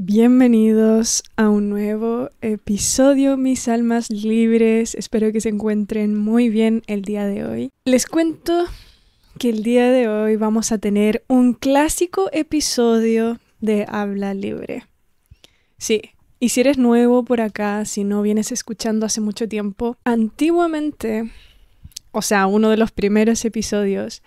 Bienvenidos a un nuevo episodio, mis almas libres. Espero que se encuentren muy bien el día de hoy. Les cuento que el día de hoy vamos a tener un clásico episodio de Habla Libre. Sí, y si eres nuevo por acá, si no vienes escuchando hace mucho tiempo, antiguamente, o sea, uno de los primeros episodios,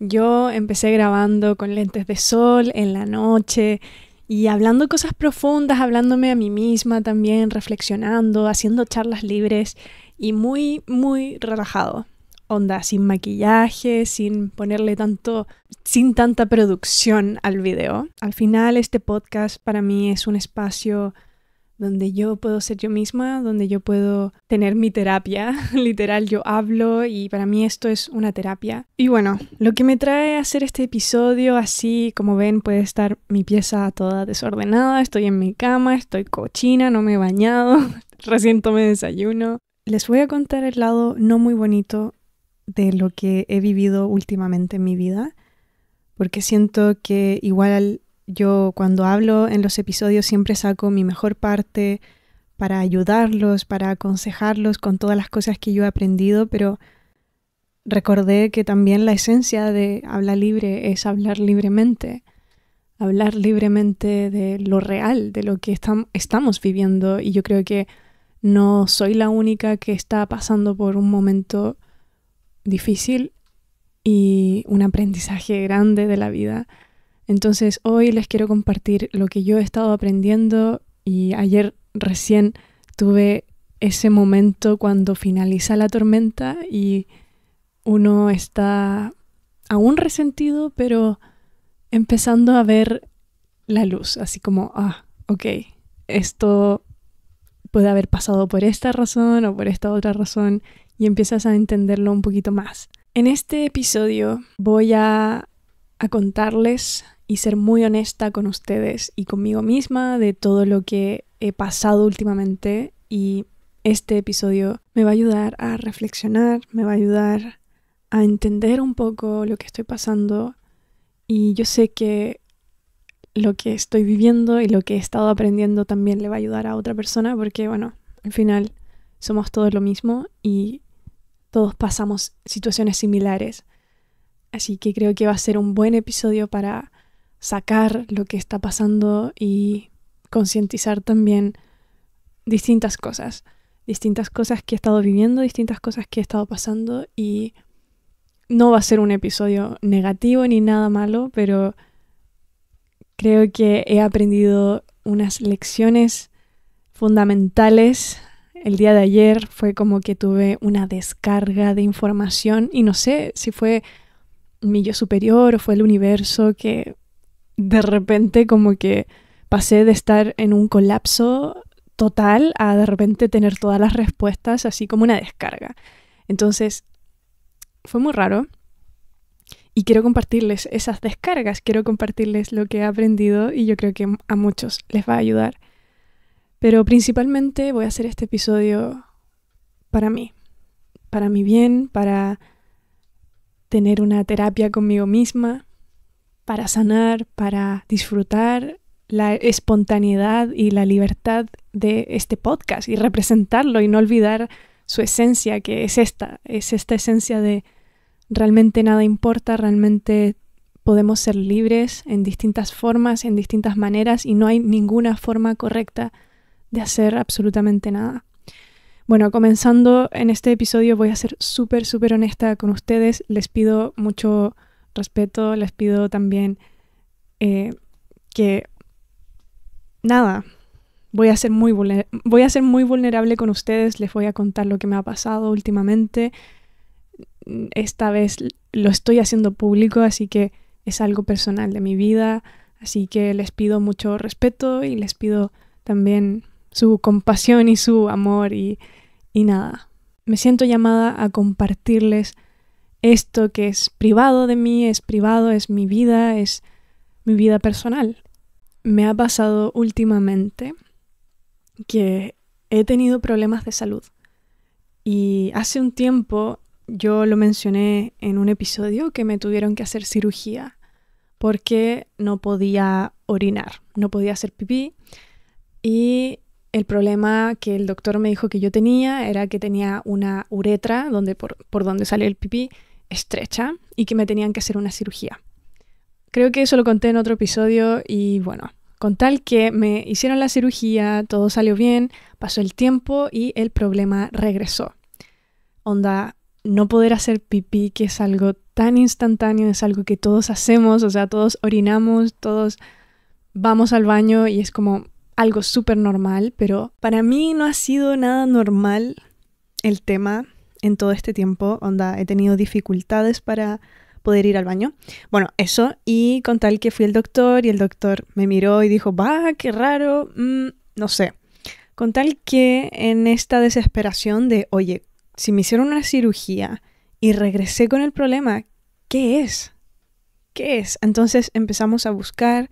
yo empecé grabando con lentes de sol en la noche y hablando cosas profundas, hablándome a mí misma también, reflexionando, haciendo charlas libres y muy, muy relajado. Onda, sin maquillaje, sin ponerle tanto, sin tanta producción al video. Al final, este podcast para mí es un espacio donde yo puedo ser yo misma, donde yo puedo tener mi terapia. Literal, yo hablo y para mí esto es una terapia. Y bueno, lo que me trae a hacer este episodio, así como ven, puede estar mi pieza toda desordenada, estoy en mi cama, estoy cochina, no me he bañado, recién tomé desayuno. Les voy a contar el lado no muy bonito de lo que he vivido últimamente en mi vida, porque siento que igual al... Yo cuando hablo en los episodios siempre saco mi mejor parte para ayudarlos, para aconsejarlos con todas las cosas que yo he aprendido, pero recordé que también la esencia de habla libre es hablar libremente, hablar libremente de lo real, de lo que estamos viviendo y yo creo que no soy la única que está pasando por un momento difícil y un aprendizaje grande de la vida. Entonces hoy les quiero compartir lo que yo he estado aprendiendo y ayer recién tuve ese momento cuando finaliza la tormenta y uno está aún resentido, pero empezando a ver la luz, así como, ah, ok, esto puede haber pasado por esta razón o por esta otra razón y empiezas a entenderlo un poquito más. En este episodio voy a, a contarles y ser muy honesta con ustedes y conmigo misma de todo lo que he pasado últimamente y este episodio me va a ayudar a reflexionar, me va a ayudar a entender un poco lo que estoy pasando y yo sé que lo que estoy viviendo y lo que he estado aprendiendo también le va a ayudar a otra persona porque bueno, al final somos todos lo mismo y todos pasamos situaciones similares. Así que creo que va a ser un buen episodio para sacar lo que está pasando y concientizar también distintas cosas, distintas cosas que he estado viviendo, distintas cosas que he estado pasando y no va a ser un episodio negativo ni nada malo, pero creo que he aprendido unas lecciones fundamentales. El día de ayer fue como que tuve una descarga de información y no sé si fue mi yo superior o fue el universo que de repente como que pasé de estar en un colapso total a de repente tener todas las respuestas así como una descarga. Entonces, fue muy raro y quiero compartirles esas descargas, quiero compartirles lo que he aprendido y yo creo que a muchos les va a ayudar. Pero principalmente voy a hacer este episodio para mí, para mi bien, para tener una terapia conmigo misma, para sanar, para disfrutar la espontaneidad y la libertad de este podcast y representarlo y no olvidar su esencia, que es esta, es esta esencia de realmente nada importa, realmente podemos ser libres en distintas formas, en distintas maneras y no hay ninguna forma correcta de hacer absolutamente nada. Bueno, comenzando en este episodio voy a ser súper, súper honesta con ustedes, les pido mucho respeto, les pido también eh, que nada, voy a, ser muy voy a ser muy vulnerable con ustedes, les voy a contar lo que me ha pasado últimamente. Esta vez lo estoy haciendo público, así que es algo personal de mi vida, así que les pido mucho respeto y les pido también su compasión y su amor y, y nada. Me siento llamada a compartirles esto que es privado de mí, es privado, es mi vida, es mi vida personal. Me ha pasado últimamente que he tenido problemas de salud. Y hace un tiempo yo lo mencioné en un episodio que me tuvieron que hacer cirugía porque no podía orinar, no podía hacer pipí. Y el problema que el doctor me dijo que yo tenía era que tenía una uretra por, por donde sale el pipí estrecha y que me tenían que hacer una cirugía. Creo que eso lo conté en otro episodio y bueno, con tal que me hicieron la cirugía, todo salió bien, pasó el tiempo y el problema regresó. Onda, no poder hacer pipí, que es algo tan instantáneo, es algo que todos hacemos, o sea, todos orinamos, todos vamos al baño y es como algo súper normal, pero para mí no ha sido nada normal el tema en todo este tiempo, onda, he tenido dificultades para poder ir al baño. Bueno, eso, y con tal que fui el doctor y el doctor me miró y dijo, va, qué raro, mm, no sé. Con tal que en esta desesperación de, oye, si me hicieron una cirugía y regresé con el problema, ¿qué es? ¿Qué es? Entonces empezamos a buscar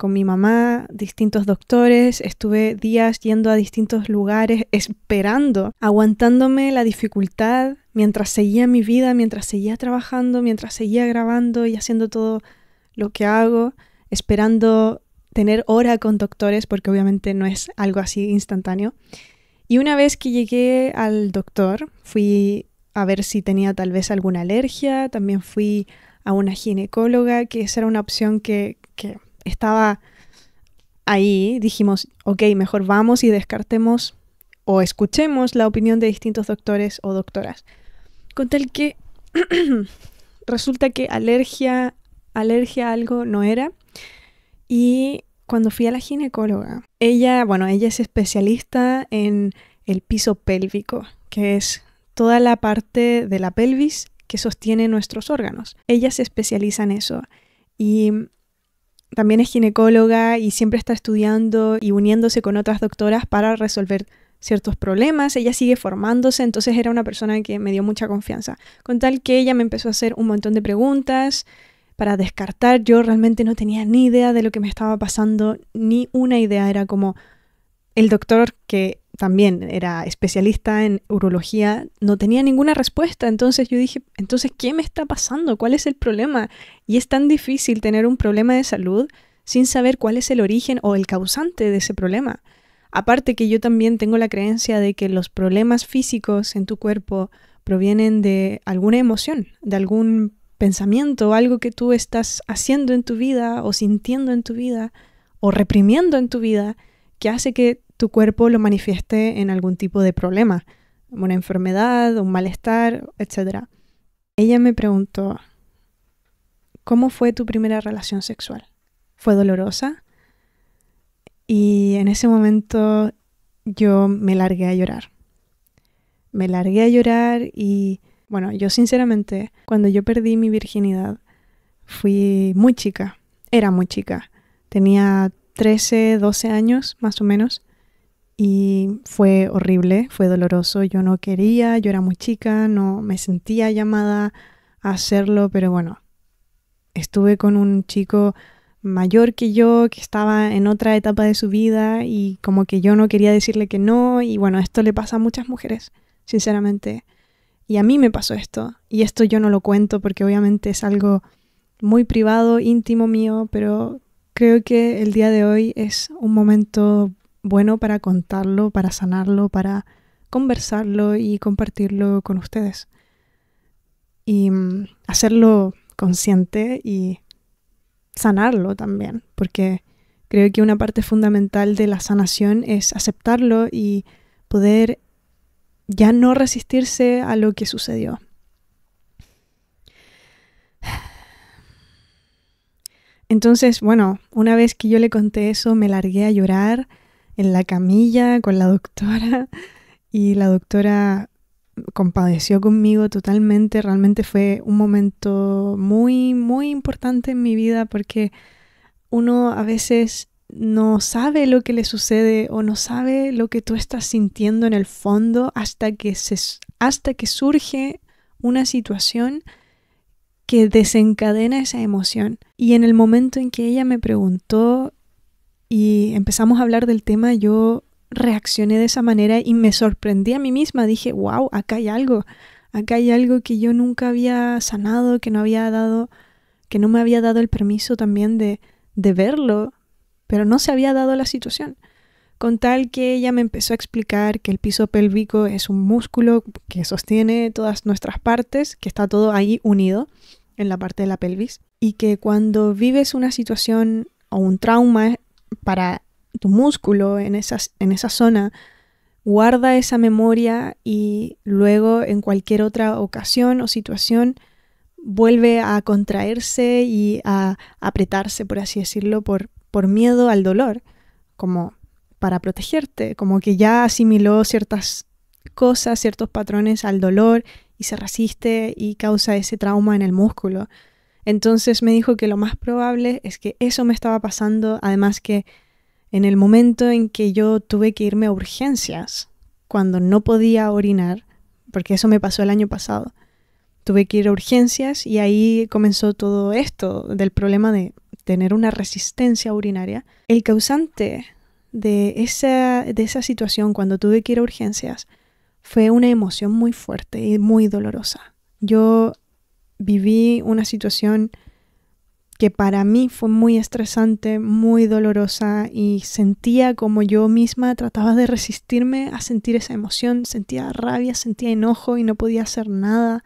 con mi mamá, distintos doctores, estuve días yendo a distintos lugares, esperando, aguantándome la dificultad mientras seguía mi vida, mientras seguía trabajando, mientras seguía grabando y haciendo todo lo que hago, esperando tener hora con doctores, porque obviamente no es algo así instantáneo. Y una vez que llegué al doctor, fui a ver si tenía tal vez alguna alergia, también fui a una ginecóloga, que esa era una opción que, que estaba ahí, dijimos, ok, mejor vamos y descartemos o escuchemos la opinión de distintos doctores o doctoras. Con tal que resulta que alergia, alergia a algo no era. Y cuando fui a la ginecóloga, ella, bueno, ella es especialista en el piso pélvico, que es toda la parte de la pelvis que sostiene nuestros órganos. Ella se especializa en eso. Y también es ginecóloga y siempre está estudiando y uniéndose con otras doctoras para resolver ciertos problemas, ella sigue formándose, entonces era una persona que me dio mucha confianza. Con tal que ella me empezó a hacer un montón de preguntas para descartar, yo realmente no tenía ni idea de lo que me estaba pasando, ni una idea, era como el doctor que también era especialista en urología, no tenía ninguna respuesta. Entonces yo dije, entonces, ¿qué me está pasando? ¿Cuál es el problema? Y es tan difícil tener un problema de salud sin saber cuál es el origen o el causante de ese problema. Aparte que yo también tengo la creencia de que los problemas físicos en tu cuerpo provienen de alguna emoción, de algún pensamiento, algo que tú estás haciendo en tu vida o sintiendo en tu vida o reprimiendo en tu vida que hace que tu cuerpo lo manifieste en algún tipo de problema, una enfermedad, un malestar, etc. Ella me preguntó, ¿cómo fue tu primera relación sexual? ¿Fue dolorosa? Y en ese momento yo me largué a llorar. Me largué a llorar y, bueno, yo sinceramente, cuando yo perdí mi virginidad, fui muy chica, era muy chica, tenía 13, 12 años más o menos, y fue horrible, fue doloroso, yo no quería, yo era muy chica, no me sentía llamada a hacerlo, pero bueno, estuve con un chico mayor que yo, que estaba en otra etapa de su vida y como que yo no quería decirle que no y bueno, esto le pasa a muchas mujeres, sinceramente. Y a mí me pasó esto y esto yo no lo cuento porque obviamente es algo muy privado, íntimo mío, pero creo que el día de hoy es un momento bueno para contarlo, para sanarlo, para conversarlo y compartirlo con ustedes. Y mm, hacerlo consciente y sanarlo también, porque creo que una parte fundamental de la sanación es aceptarlo y poder ya no resistirse a lo que sucedió. Entonces, bueno, una vez que yo le conté eso, me largué a llorar en la camilla con la doctora y la doctora compadeció conmigo totalmente. Realmente fue un momento muy, muy importante en mi vida porque uno a veces no sabe lo que le sucede o no sabe lo que tú estás sintiendo en el fondo hasta que, se, hasta que surge una situación que desencadena esa emoción. Y en el momento en que ella me preguntó y empezamos a hablar del tema, yo reaccioné de esa manera y me sorprendí a mí misma. Dije, wow, acá hay algo, acá hay algo que yo nunca había sanado, que no había dado, que no me había dado el permiso también de, de verlo, pero no se había dado la situación. Con tal que ella me empezó a explicar que el piso pélvico es un músculo que sostiene todas nuestras partes, que está todo ahí unido en la parte de la pelvis, y que cuando vives una situación o un trauma para tu músculo en, esa zona, guarda esa memoria y luego en cualquier otra ocasión o situación vuelve a contraerse y a apretarse, por así decirlo, por, por miedo al dolor, como para protegerte, como que ya asimiló ciertas cosas, ciertos patrones al dolor y se resiste y causa ese trauma en el músculo. Entonces me dijo que lo más probable es que eso me estaba pasando, además que en el momento en que yo tuve que irme a urgencias, cuando no podía orinar, porque eso me pasó el año pasado, tuve que ir a urgencias y ahí comenzó todo esto del problema de tener una resistencia urinaria. El causante de esa, situación cuando tuve que ir a urgencias fue una emoción muy fuerte y muy dolorosa. Yo viví una situación que para mí fue muy estresante, muy dolorosa y sentía como yo misma trataba de resistirme a sentir esa emoción, sentía rabia, sentía enojo y no podía hacer nada,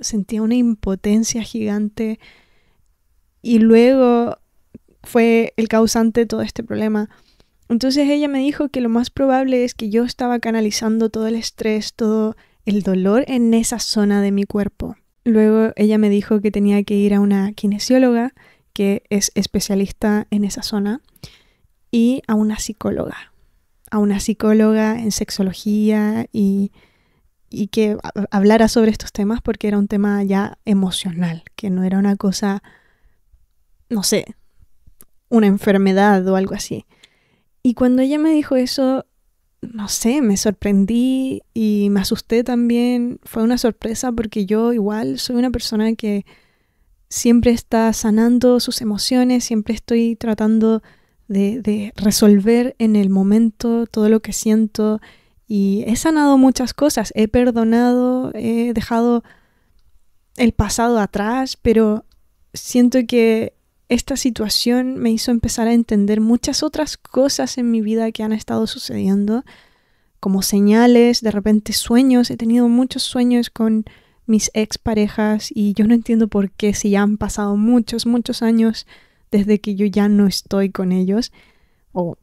sentía una impotencia gigante y luego fue el causante de todo este problema. Entonces ella me dijo que lo más probable es que yo estaba canalizando todo el estrés, todo el dolor en esa zona de mi cuerpo. Luego ella me dijo que tenía que ir a una kinesióloga, que es especialista en esa zona, y a una psicóloga, a una psicóloga en sexología y, y que hablara sobre estos temas porque era un tema ya emocional, que no era una cosa, no sé, una enfermedad o algo así. Y cuando ella me dijo eso, no sé, me sorprendí y me asusté también. Fue una sorpresa porque yo igual soy una persona que siempre está sanando sus emociones, siempre estoy tratando de, de, resolver en el momento todo lo que siento y he sanado muchas cosas, he perdonado, he dejado el pasado atrás, pero siento que esta situación me hizo empezar a entender muchas otras cosas en mi vida que han estado sucediendo, como señales, de repente sueños. He tenido muchos sueños con mis exparejas y yo no entiendo por qué si ya han pasado muchos, muchos años desde que yo ya no estoy con ellos, o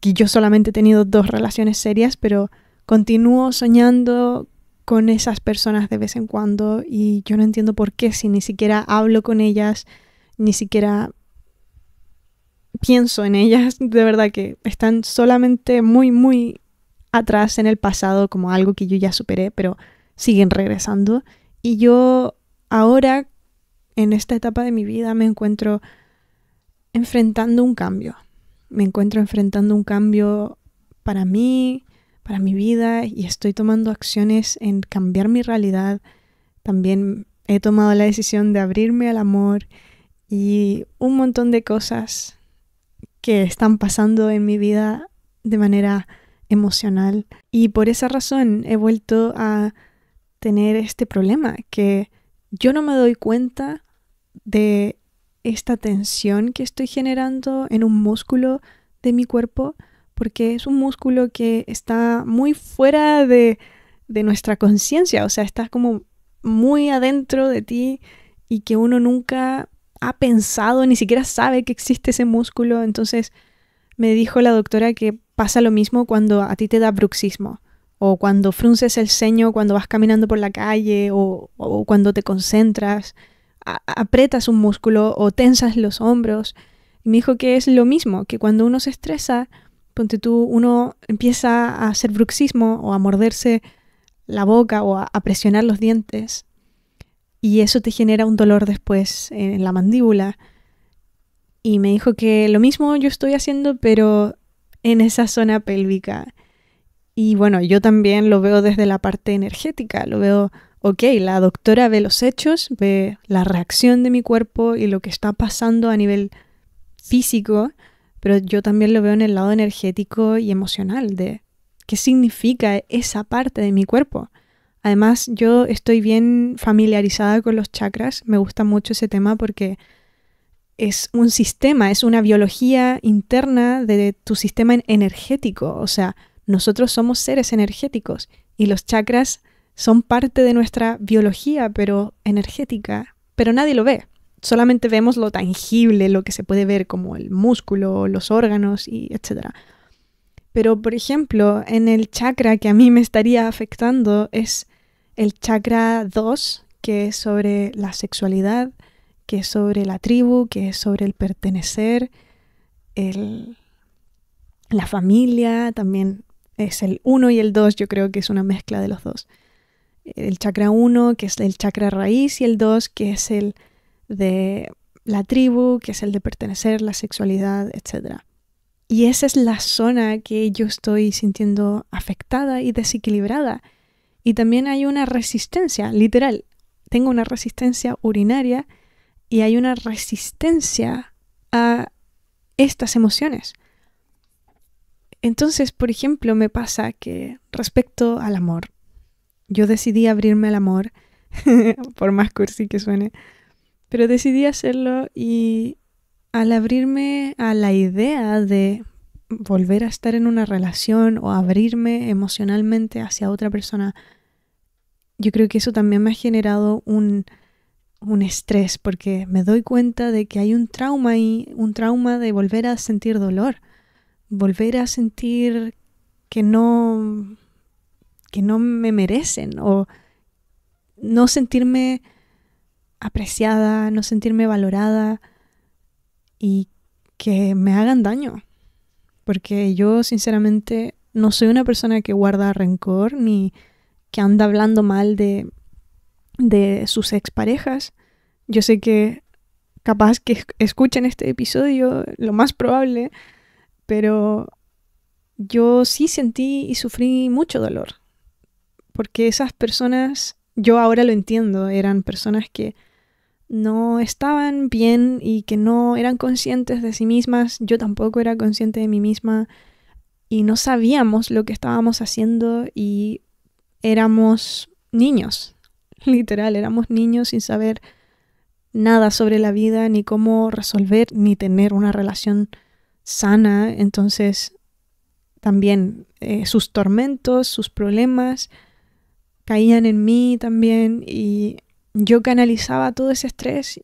que yo solamente he tenido dos relaciones serias, pero continúo soñando con esas personas de vez en cuando y yo no entiendo por qué si ni siquiera hablo con ellas ni siquiera pienso en ellas, de verdad que están solamente muy, muy atrás en el pasado como algo que yo ya superé, pero siguen regresando. Y yo ahora, en esta etapa de mi vida, me encuentro enfrentando un cambio. Me encuentro enfrentando un cambio para mí, para mi vida, y estoy tomando acciones en cambiar mi realidad. También he tomado la decisión de abrirme al amor, y un montón de cosas que están pasando en mi vida de manera emocional. Y por esa razón he vuelto a tener este problema, que yo no me doy cuenta de esta tensión que estoy generando en un músculo de mi cuerpo, porque es un músculo que está muy fuera de, nuestra conciencia, o sea, está como muy adentro de ti y que uno nunca ha pensado, ni siquiera sabe que existe ese músculo. Entonces me dijo la doctora que pasa lo mismo cuando a ti te da bruxismo, o cuando frunces el ceño cuando vas caminando por la calle, o, cuando te concentras, aprietas un músculo o tensas los hombros. Y me dijo que es lo mismo, que cuando uno se estresa, ponte tú, uno empieza a hacer bruxismo o a morderse la boca o a presionar los dientes y eso te genera un dolor después en la mandíbula. Y me dijo que lo mismo yo estoy haciendo, pero en esa zona pélvica. Y bueno, yo también lo veo desde la parte energética, lo veo, ok, la doctora ve los hechos, ve la reacción de mi cuerpo y lo que está pasando a nivel físico, pero yo también lo veo en el lado energético y emocional de qué significa esa parte de mi cuerpo. Además, yo estoy bien familiarizada con los chakras, me gusta mucho ese tema porque es un sistema, es una biología interna de tu sistema energético, o sea, nosotros somos seres energéticos y los chakras son parte de nuestra biología, pero energética, pero nadie lo ve. Solamente vemos lo tangible, lo que se puede ver como el músculo, los órganos y etcétera. Pero, por ejemplo, en el chakra que a mí me estaría afectando es el chakra 2, que es sobre la sexualidad, que es sobre la tribu, que es sobre el pertenecer, el, la familia, también es el 1 y el 2, yo creo que es una mezcla de los dos. El chakra 1, que es el chakra raíz, y el 2, que es el de la tribu, que es el de pertenecer, la sexualidad, etc. Y esa es la zona que yo estoy sintiendo afectada y desequilibrada y también hay una resistencia, literal. Tengo una resistencia urinaria y hay una resistencia a estas emociones. Entonces, por ejemplo, me pasa que respecto al amor, yo decidí abrirme al amor, por más cursi que suene, pero decidí hacerlo y al abrirme a la idea de volver a estar en una relación o abrirme emocionalmente hacia otra persona, yo creo que eso también me ha generado un, un estrés porque me doy cuenta de que hay un trauma ahí, un trauma de volver a sentir dolor, volver a sentir que no que no me merecen o no sentirme apreciada, no sentirme valorada y que me hagan daño porque yo sinceramente no soy una persona que guarda rencor ni que anda hablando mal de, de sus exparejas. Yo sé que capaz que escuchen este episodio, lo más probable, pero yo sí sentí y sufrí mucho dolor, porque esas personas, yo ahora lo entiendo, eran personas que no estaban bien y que no eran conscientes de sí mismas. Yo tampoco era consciente de mí misma y no sabíamos lo que estábamos haciendo y éramos niños, literal, éramos niños sin saber nada sobre la vida, ni cómo resolver, ni tener una relación sana. Entonces, también eh, sus tormentos, sus problemas caían en mí también y yo canalizaba todo ese estrés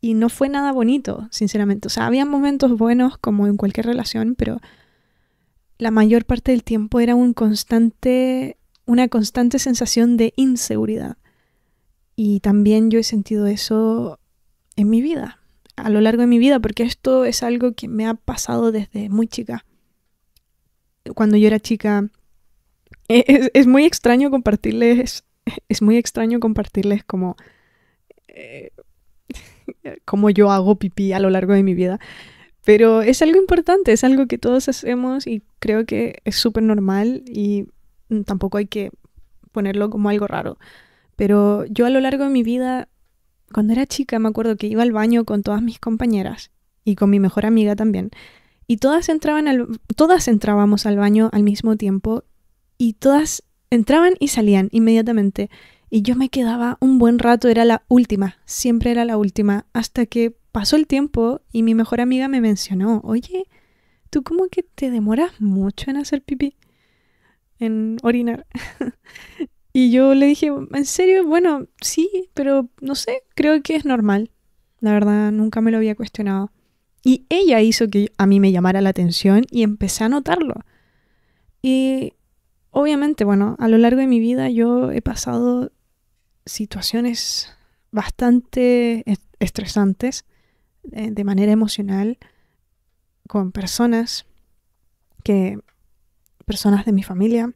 y no fue nada bonito, sinceramente. O sea, había momentos buenos como en cualquier relación, pero la mayor parte del tiempo era un constante, una constante sensación de inseguridad. Y también yo he sentido eso en mi vida, a lo largo de mi vida, porque esto es algo que me ha pasado desde muy chica. Cuando yo era chica, e-, es, es muy extraño compartirles es muy extraño compartirles como, eh, yo hago pipí a lo largo de mi vida. Pero es algo importante, es algo que todos hacemos y creo que es súper normal y tampoco hay que ponerlo como algo raro. Pero yo a lo largo de mi vida, cuando era chica, me acuerdo que iba al baño con todas mis compañeras y con mi mejor amiga también. Y todas entraban al, todas entrábamos al baño al mismo tiempo y todas Entraban y salían inmediatamente. Y yo me quedaba un buen rato, era la última, siempre era la última, hasta que pasó el tiempo y mi mejor amiga me mencionó, oye, tú como que te demoras mucho en hacer pipí, en orinar. y yo le dije, en serio, bueno, sí, pero no sé, creo que es normal. La verdad, nunca me lo había cuestionado. Y ella hizo que a mí me llamara la atención y empecé a notarlo. Y obviamente, bueno, a lo largo de mi vida yo he pasado situaciones bastante estresantes eh, de manera emocional con personas que personas de mi familia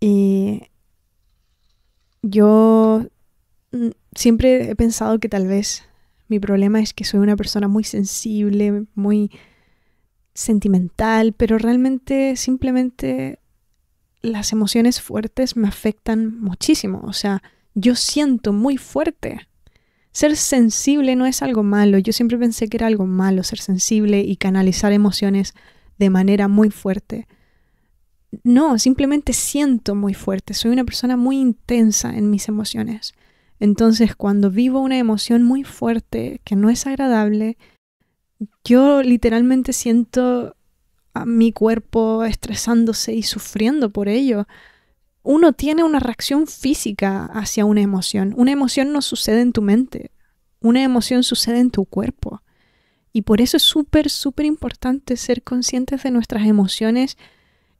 y yo mm, siempre he pensado que tal vez mi problema es que soy una persona muy sensible, muy sentimental, pero realmente simplemente las emociones fuertes me afectan muchísimo. O sea, yo siento muy fuerte. Ser sensible no es algo malo. Yo siempre pensé que era algo malo ser sensible y canalizar emociones de manera muy fuerte. No, simplemente siento muy fuerte. Soy una persona muy intensa en mis emociones. Entonces, cuando vivo una emoción muy fuerte que no es agradable, yo literalmente siento mi cuerpo estresándose y sufriendo por ello. Uno tiene una reacción física hacia una emoción. Una emoción no sucede en tu mente, una emoción sucede en tu cuerpo. Y por eso es súper, súper importante ser conscientes de nuestras emociones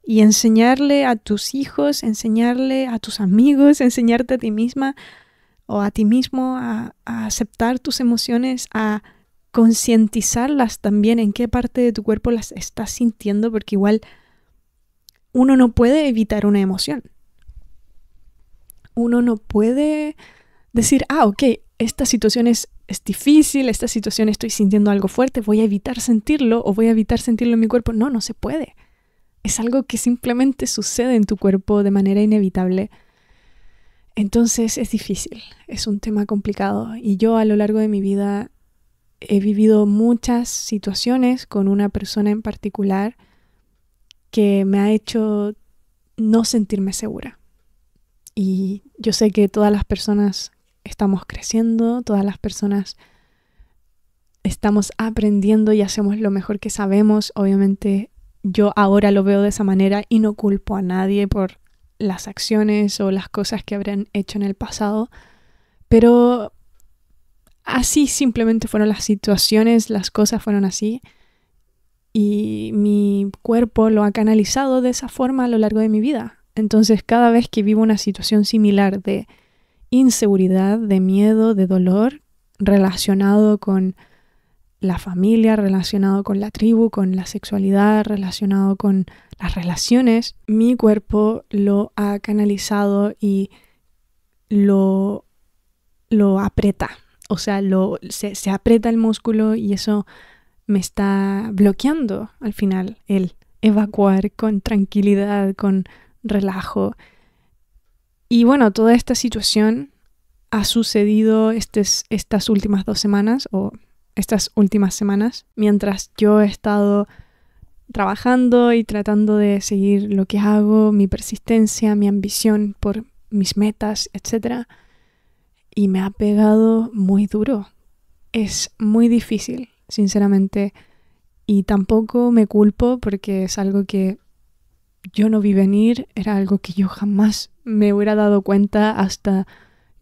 y enseñarle a tus hijos, enseñarle a tus amigos, enseñarte a ti misma o a ti mismo a aceptar tus emociones, a concientizarlas también en qué parte de tu cuerpo las estás sintiendo, porque igual uno no puede evitar una emoción. Uno no puede decir, ah, ok, esta situación es, difícil, esta situación estoy sintiendo algo fuerte, voy a evitar sentirlo o voy a evitar sentirlo en mi cuerpo. No, no se puede. Es algo que simplemente sucede en tu cuerpo de manera inevitable. Entonces es difícil, es un tema complicado y yo a lo largo de mi vida he vivido muchas situaciones con una persona en particular que me ha hecho no sentirme segura. Y yo sé que todas las personas estamos creciendo, todas las personas estamos aprendiendo y hacemos lo mejor que sabemos. Obviamente yo ahora lo veo de esa manera y no culpo a nadie por las acciones o las cosas que habrán hecho en el pasado, pero así simplemente fueron las situaciones, las cosas fueron así. Y mi cuerpo lo ha canalizado de esa forma a lo largo de mi vida. Entonces cada vez que vivo una situación similar de inseguridad, de miedo, de dolor, relacionado con la familia, relacionado con la tribu, con la sexualidad, relacionado con las relaciones, mi cuerpo lo ha canalizado y lo, lo aprieta o sea, se, aprieta el músculo y eso me está bloqueando al final el evacuar con tranquilidad, con relajo. Y bueno, toda esta situación ha sucedido estas últimas dos semanas o estas últimas semanas mientras yo he estado trabajando y tratando de seguir lo que hago, mi persistencia, mi ambición por mis metas, etcétera y me ha pegado muy duro. Es muy difícil, sinceramente. Y tampoco me culpo porque es algo que yo no vi venir, era algo que yo jamás me hubiera dado cuenta hasta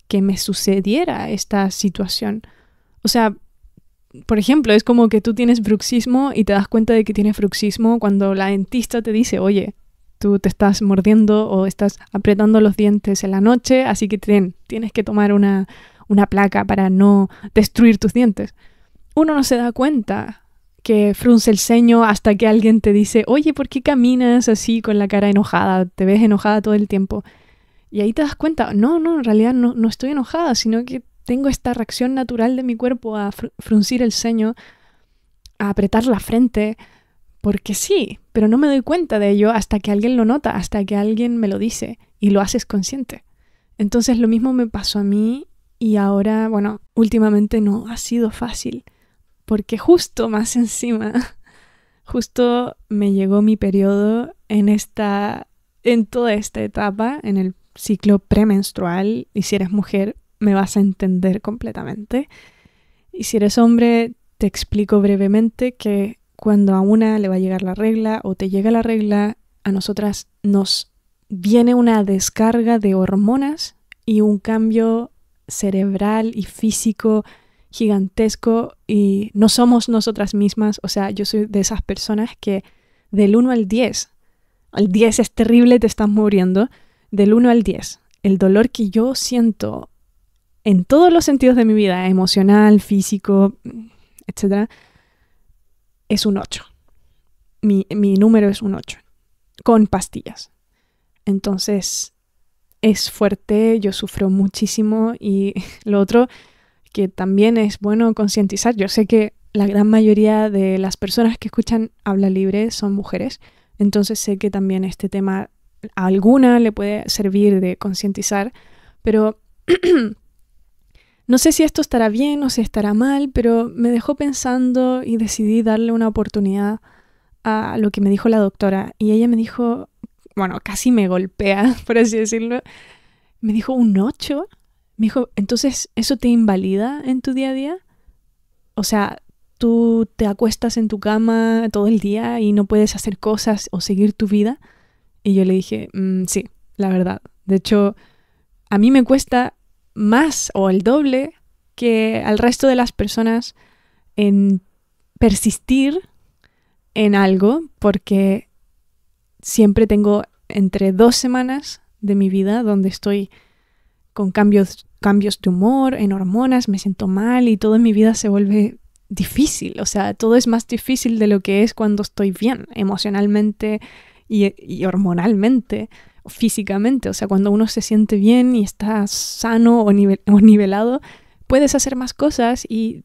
que me sucediera esta situación. O sea, por ejemplo, es como que tú tienes bruxismo y te das cuenta de que tienes bruxismo cuando la dentista te dice, oye, tú te estás mordiendo o estás apretando los dientes en la noche, así que tienes que tomar una, placa para no destruir tus dientes. Uno no se da cuenta que frunce el ceño hasta que alguien te dice, oye, ¿por qué caminas así con la cara enojada? Te ves enojada todo el tiempo. Y ahí te das cuenta, no, no, en realidad no, no estoy enojada, sino que tengo esta reacción natural de mi cuerpo a fruncir el ceño, a apretar la frente, porque sí, pero no me doy cuenta de ello hasta que alguien lo nota, hasta que alguien me lo dice y lo haces consciente. Entonces lo mismo me pasó a mí y ahora, bueno, últimamente no ha sido fácil, porque justo más encima, justo me llegó mi periodo en esta en toda esta etapa, en el ciclo premenstrual, y si eres mujer me vas a entender completamente. Y si eres hombre, te explico brevemente que cuando a una le va a llegar la regla o te llega la regla, a nosotras nos viene una descarga de hormonas y un cambio cerebral y físico gigantesco y no somos nosotras mismas. O sea, yo soy de esas personas que del 1 al 10, al 10 es terrible, te estás muriendo, del 1 al 10, el dolor que yo siento en todos los sentidos de mi vida, emocional, físico, etcétera, es un 8. Mi, número es un 8, con pastillas. Entonces, es fuerte, yo sufro muchísimo y lo otro que también es bueno concientizar, yo sé que la gran mayoría de las personas que escuchan Habla Libre son mujeres, entonces sé que también este tema a alguna le puede servir de concientizar, pero No sé si esto estará bien o si estará mal, pero me dejó pensando y decidí darle una oportunidad a lo que me dijo la doctora. Y ella me dijo, bueno, casi me golpea, por así decirlo. Me dijo, ¿un 8? Me dijo, entonces, ¿eso te invalida en tu día a día? O sea, tú te acuestas en tu cama todo el día y no puedes hacer cosas o seguir tu vida. Y yo le dije, mm, sí, la verdad. De hecho, a mí me cuesta más o el doble que al resto de las personas en persistir en algo porque siempre tengo entre dos semanas de mi vida donde estoy con cambios, de humor, en hormonas, me siento mal y todo en mi vida se vuelve difícil. O sea, todo es más difícil de lo que es cuando estoy bien emocionalmente y hormonalmente físicamente. O sea, cuando uno se siente bien y está sano o, o nivelado, puedes hacer más cosas y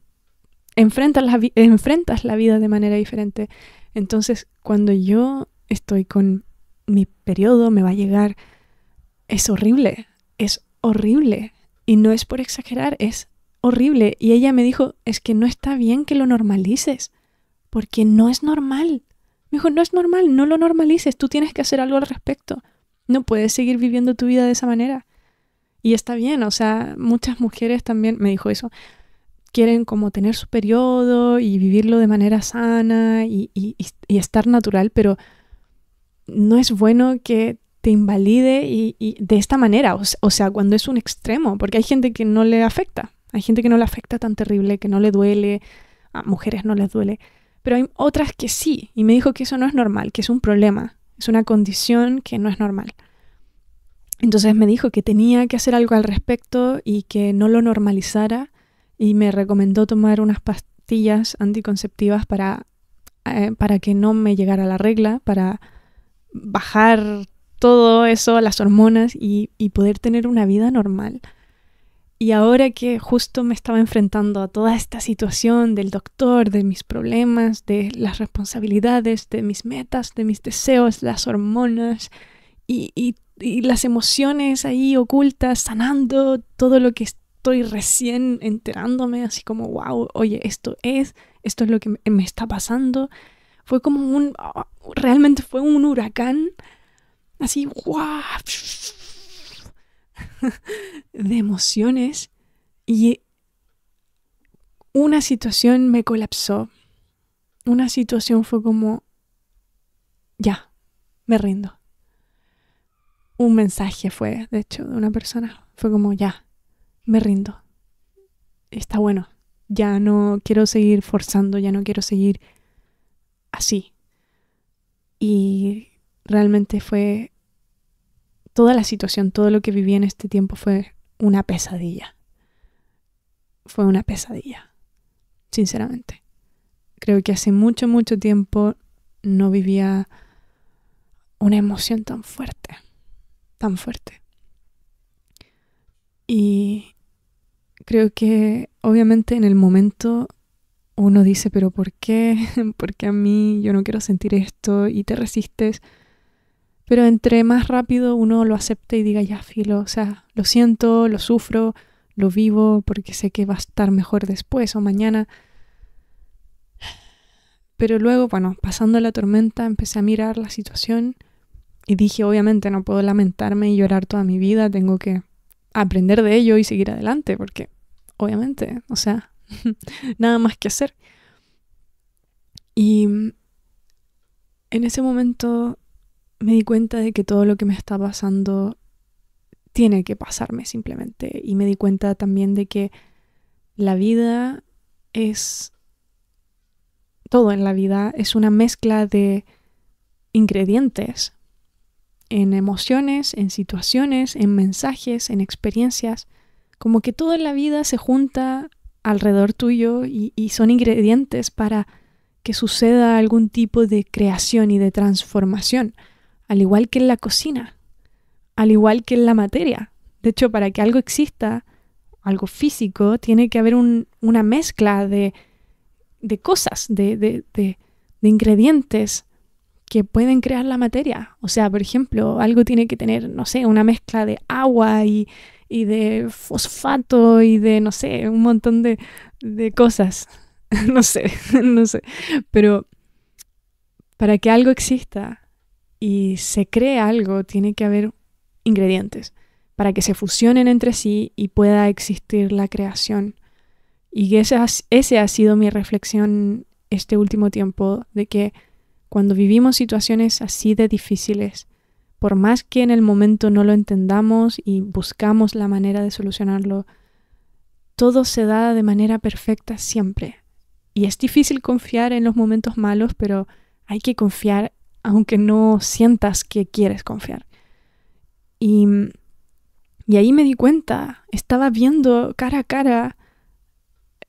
enfrentas la, enfrentas la vida de manera diferente. Entonces, cuando yo estoy con mi periodo, me va a llegar, es horrible, es horrible. Y no es por exagerar, es horrible. Y ella me dijo, es que no está bien que lo normalices, porque no es normal. Me dijo, no es normal, no lo normalices, tú tienes que hacer algo al respecto. No puedes seguir viviendo tu vida de esa manera. Y está bien, o sea, muchas mujeres también, me dijo eso, quieren como tener su periodo y vivirlo de manera sana y, estar natural, pero no es bueno que te invalide y, de esta manera, o, o sea, cuando es un extremo, porque hay gente que no le afecta, hay gente que no le afecta tan terrible, que no le duele, a mujeres no les duele, pero hay otras que sí, y me dijo que eso no es normal, que es un problema, es una condición que no es normal. Entonces me dijo que tenía que hacer algo al respecto y que no lo normalizara y me recomendó tomar unas pastillas anticonceptivas para, eh, que no me llegara la regla, para bajar todo eso, las hormonas y poder tener una vida normal. Y ahora que justo me estaba enfrentando a toda esta situación del doctor, de mis problemas, de las responsabilidades, de mis metas, de mis deseos, las hormonas y, las emociones ahí ocultas, sanando todo lo que estoy recién enterándome, así como, wow, oye, esto es, esto es lo que me está pasando. Fue como un, ah, realmente fue un huracán, así, wow de emociones y una situación me colapsó. Una situación fue como, ya, me rindo. Un mensaje fue, de hecho, de una persona. Fue como, ya, me rindo. Está bueno. Ya no quiero seguir forzando, ya no quiero seguir así. Y realmente fue toda la situación, todo lo que viví en este tiempo fue una pesadilla. Fue una pesadilla, sinceramente. Creo que hace mucho, mucho tiempo no vivía una emoción tan fuerte, tan fuerte. Y creo que obviamente en el momento uno dice, pero ¿por qué? ¿Por qué a mí? Yo no quiero sentir esto y te resistes. Pero entre más rápido uno lo acepte y diga, ya, filo, o sea, lo siento, lo sufro, lo vivo, porque sé que va a estar mejor después o mañana. Pero luego, bueno, pasando la tormenta, empecé a mirar la situación y dije, obviamente no puedo lamentarme y llorar toda mi vida, tengo que aprender de ello y seguir adelante, porque obviamente, o sea, nada más que hacer. Y en ese momento me di cuenta de que todo lo que me está pasando tiene que pasarme simplemente. Y me di cuenta también de que la vida es... Todo en la vida es una mezcla de ingredientes en emociones, en situaciones, en mensajes, en experiencias. Como que todo en la vida se junta alrededor tuyo y, y son ingredientes para que suceda algún tipo de creación y de transformación al igual que en la cocina, al igual que en la materia. De hecho, para que algo exista, algo físico, tiene que haber una mezcla de, cosas, de, ingredientes que pueden crear la materia. O sea, por ejemplo, algo tiene que tener, no sé, una mezcla de agua y, de fosfato y de, no sé, un montón de, de cosas. no sé, no sé. Pero para que algo exista, y se crea algo, tiene que haber ingredientes para que se fusionen entre sí y pueda existir la creación. Y esa, ha sido mi reflexión este último tiempo, de que cuando vivimos situaciones así de difíciles, por más que en el momento no lo entendamos y buscamos la manera de solucionarlo, todo se da de manera perfecta siempre. Y es difícil confiar en los momentos malos, pero hay que confiar aunque no sientas que quieres confiar. Y, ahí me di cuenta, estaba viendo cara a cara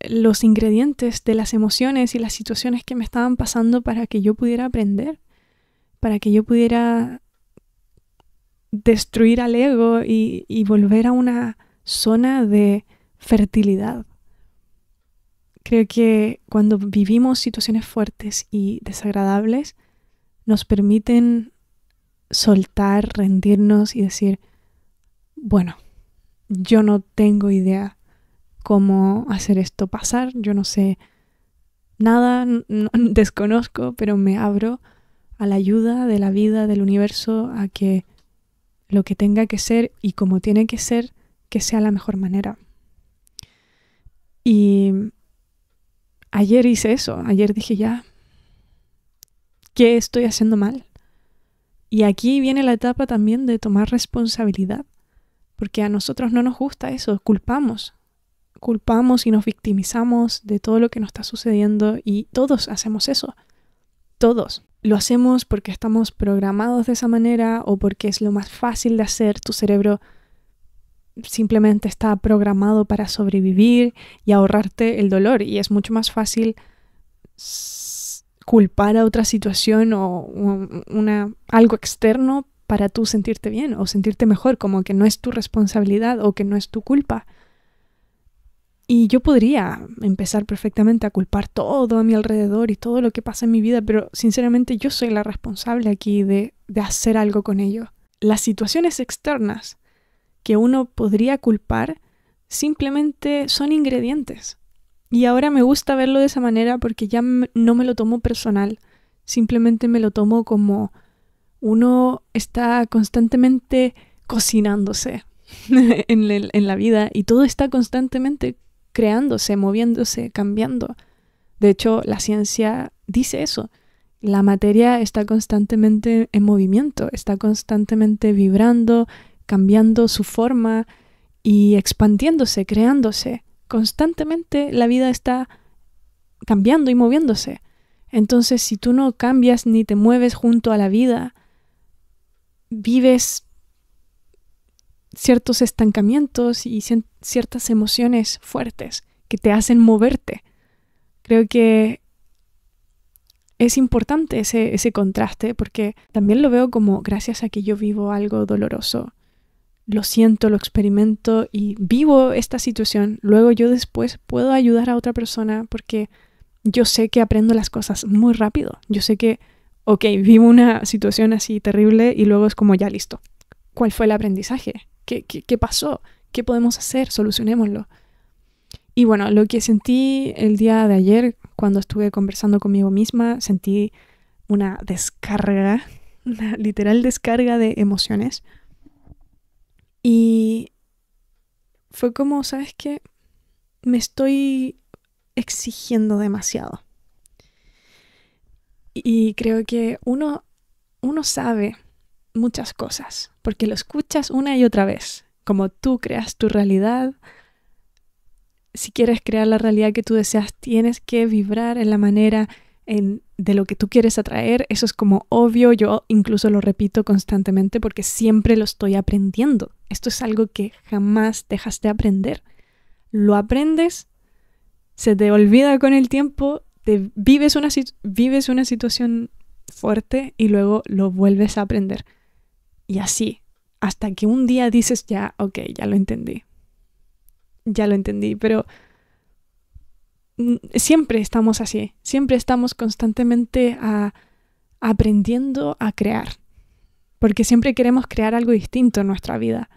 los ingredientes de las emociones y las situaciones que me estaban pasando para que yo pudiera aprender, para que yo pudiera destruir al ego y, y, volver a una zona de fertilidad. Creo que cuando vivimos situaciones fuertes y desagradables, nos permiten soltar, rendirnos y decir, bueno, yo no tengo idea cómo hacer esto pasar, yo no sé nada, desconozco, pero me abro a la ayuda de la vida, del universo, a que lo que tenga que ser y como tiene que ser, que sea la mejor manera. Y ayer hice eso, ayer dije ya, ¿Qué estoy haciendo mal? Y aquí viene la etapa también de tomar responsabilidad, porque a nosotros no nos gusta eso, culpamos, culpamos y nos victimizamos de todo lo que nos está sucediendo y todos hacemos eso, todos. Lo hacemos porque estamos programados de esa manera o porque es lo más fácil de hacer, tu cerebro simplemente está programado para sobrevivir y ahorrarte el dolor y es mucho más fácil culpar a otra situación o una, algo externo para tú sentirte bien o sentirte mejor, como que no es tu responsabilidad o que no es tu culpa. Y yo podría empezar perfectamente a culpar todo a mi alrededor y todo lo que pasa en mi vida, pero sinceramente yo soy la responsable aquí de, de hacer algo con ello. Las situaciones externas que uno podría culpar simplemente son ingredientes y ahora me gusta verlo de esa manera porque ya no me lo tomo personal, simplemente me lo tomo como uno está constantemente cocinándose en, en, la vida y todo está constantemente creándose, moviéndose, cambiando. De hecho, la ciencia dice eso. La materia está constantemente en movimiento, está constantemente vibrando, cambiando su forma y expandiéndose, creándose constantemente la vida está cambiando y moviéndose. Entonces, si tú no cambias ni te mueves junto a la vida, vives ciertos estancamientos y ciertas emociones fuertes que te hacen moverte. Creo que es importante ese, contraste porque también lo veo como gracias a que yo vivo algo doloroso lo siento, lo experimento y vivo esta situación, luego yo después puedo ayudar a otra persona porque yo sé que aprendo las cosas muy rápido. Yo sé que, ok, vivo una situación así terrible y luego es como ya listo. ¿Cuál fue el aprendizaje? ¿Qué, pasó? ¿Qué podemos hacer? Solucionémoslo. Y bueno, lo que sentí el día de ayer cuando estuve conversando conmigo misma, sentí una descarga, una literal descarga de emociones y fue como, ¿sabes qué? Me estoy exigiendo demasiado. Y creo que uno, uno sabe muchas cosas, porque lo escuchas una y otra vez. Como tú creas tu realidad, si quieres crear la realidad que tú deseas, tienes que vibrar en la manera de lo que tú quieres atraer, eso es como obvio, yo incluso lo repito constantemente porque siempre lo estoy aprendiendo. Esto es algo que jamás dejas de aprender. Lo aprendes, se te olvida con el tiempo, te vives una, vives una situación fuerte y luego lo vuelves a aprender. Y así, hasta que un día dices, ya, ok, ya lo entendí. Ya lo entendí, pero Mm, siempre estamos así, siempre estamos constantemente ah, aprendiendo a crear, porque siempre queremos crear algo distinto en nuestra vida.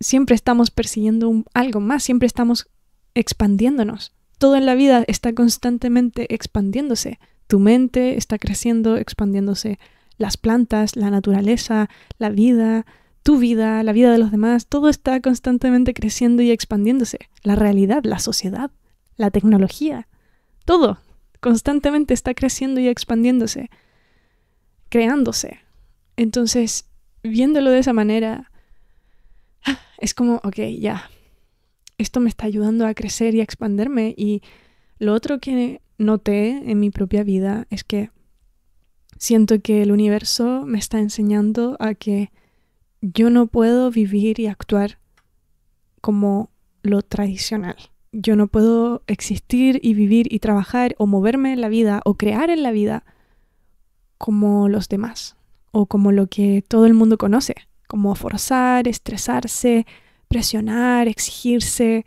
Siempre estamos persiguiendo algo más, siempre estamos expandiéndonos. Todo en la vida está constantemente expandiéndose. Tu mente está creciendo, expandiéndose. Las plantas, la naturaleza, la vida, tu vida, la vida de los demás, todo está constantemente creciendo y expandiéndose. La realidad, la sociedad la tecnología, todo constantemente está creciendo y expandiéndose, creándose. Entonces, viéndolo de esa manera, ah, es como, ok, ya, esto me está ayudando a crecer y a expandirme. Y lo otro que noté en mi propia vida es que siento que el universo me está enseñando a que yo no puedo vivir y actuar como lo tradicional yo no puedo existir y vivir y trabajar o moverme en la vida o crear en la vida como los demás o como lo que todo el mundo conoce, como forzar, estresarse, presionar, exigirse,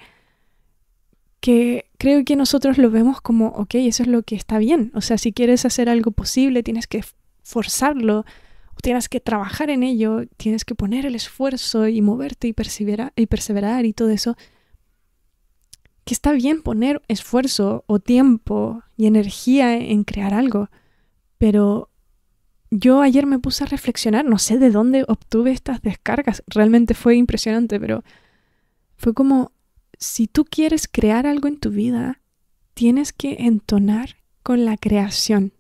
que creo que nosotros lo vemos como, ok, eso es lo que está bien, o sea, si quieres hacer algo posible, tienes que forzarlo, tienes que trabajar en ello, tienes que poner el esfuerzo y moverte y perseverar y, perseverar y todo eso que está bien poner esfuerzo o tiempo y energía en crear algo, pero yo ayer me puse a reflexionar, no sé de dónde obtuve estas descargas, realmente fue impresionante, pero fue como, si tú quieres crear algo en tu vida, tienes que entonar con la creación.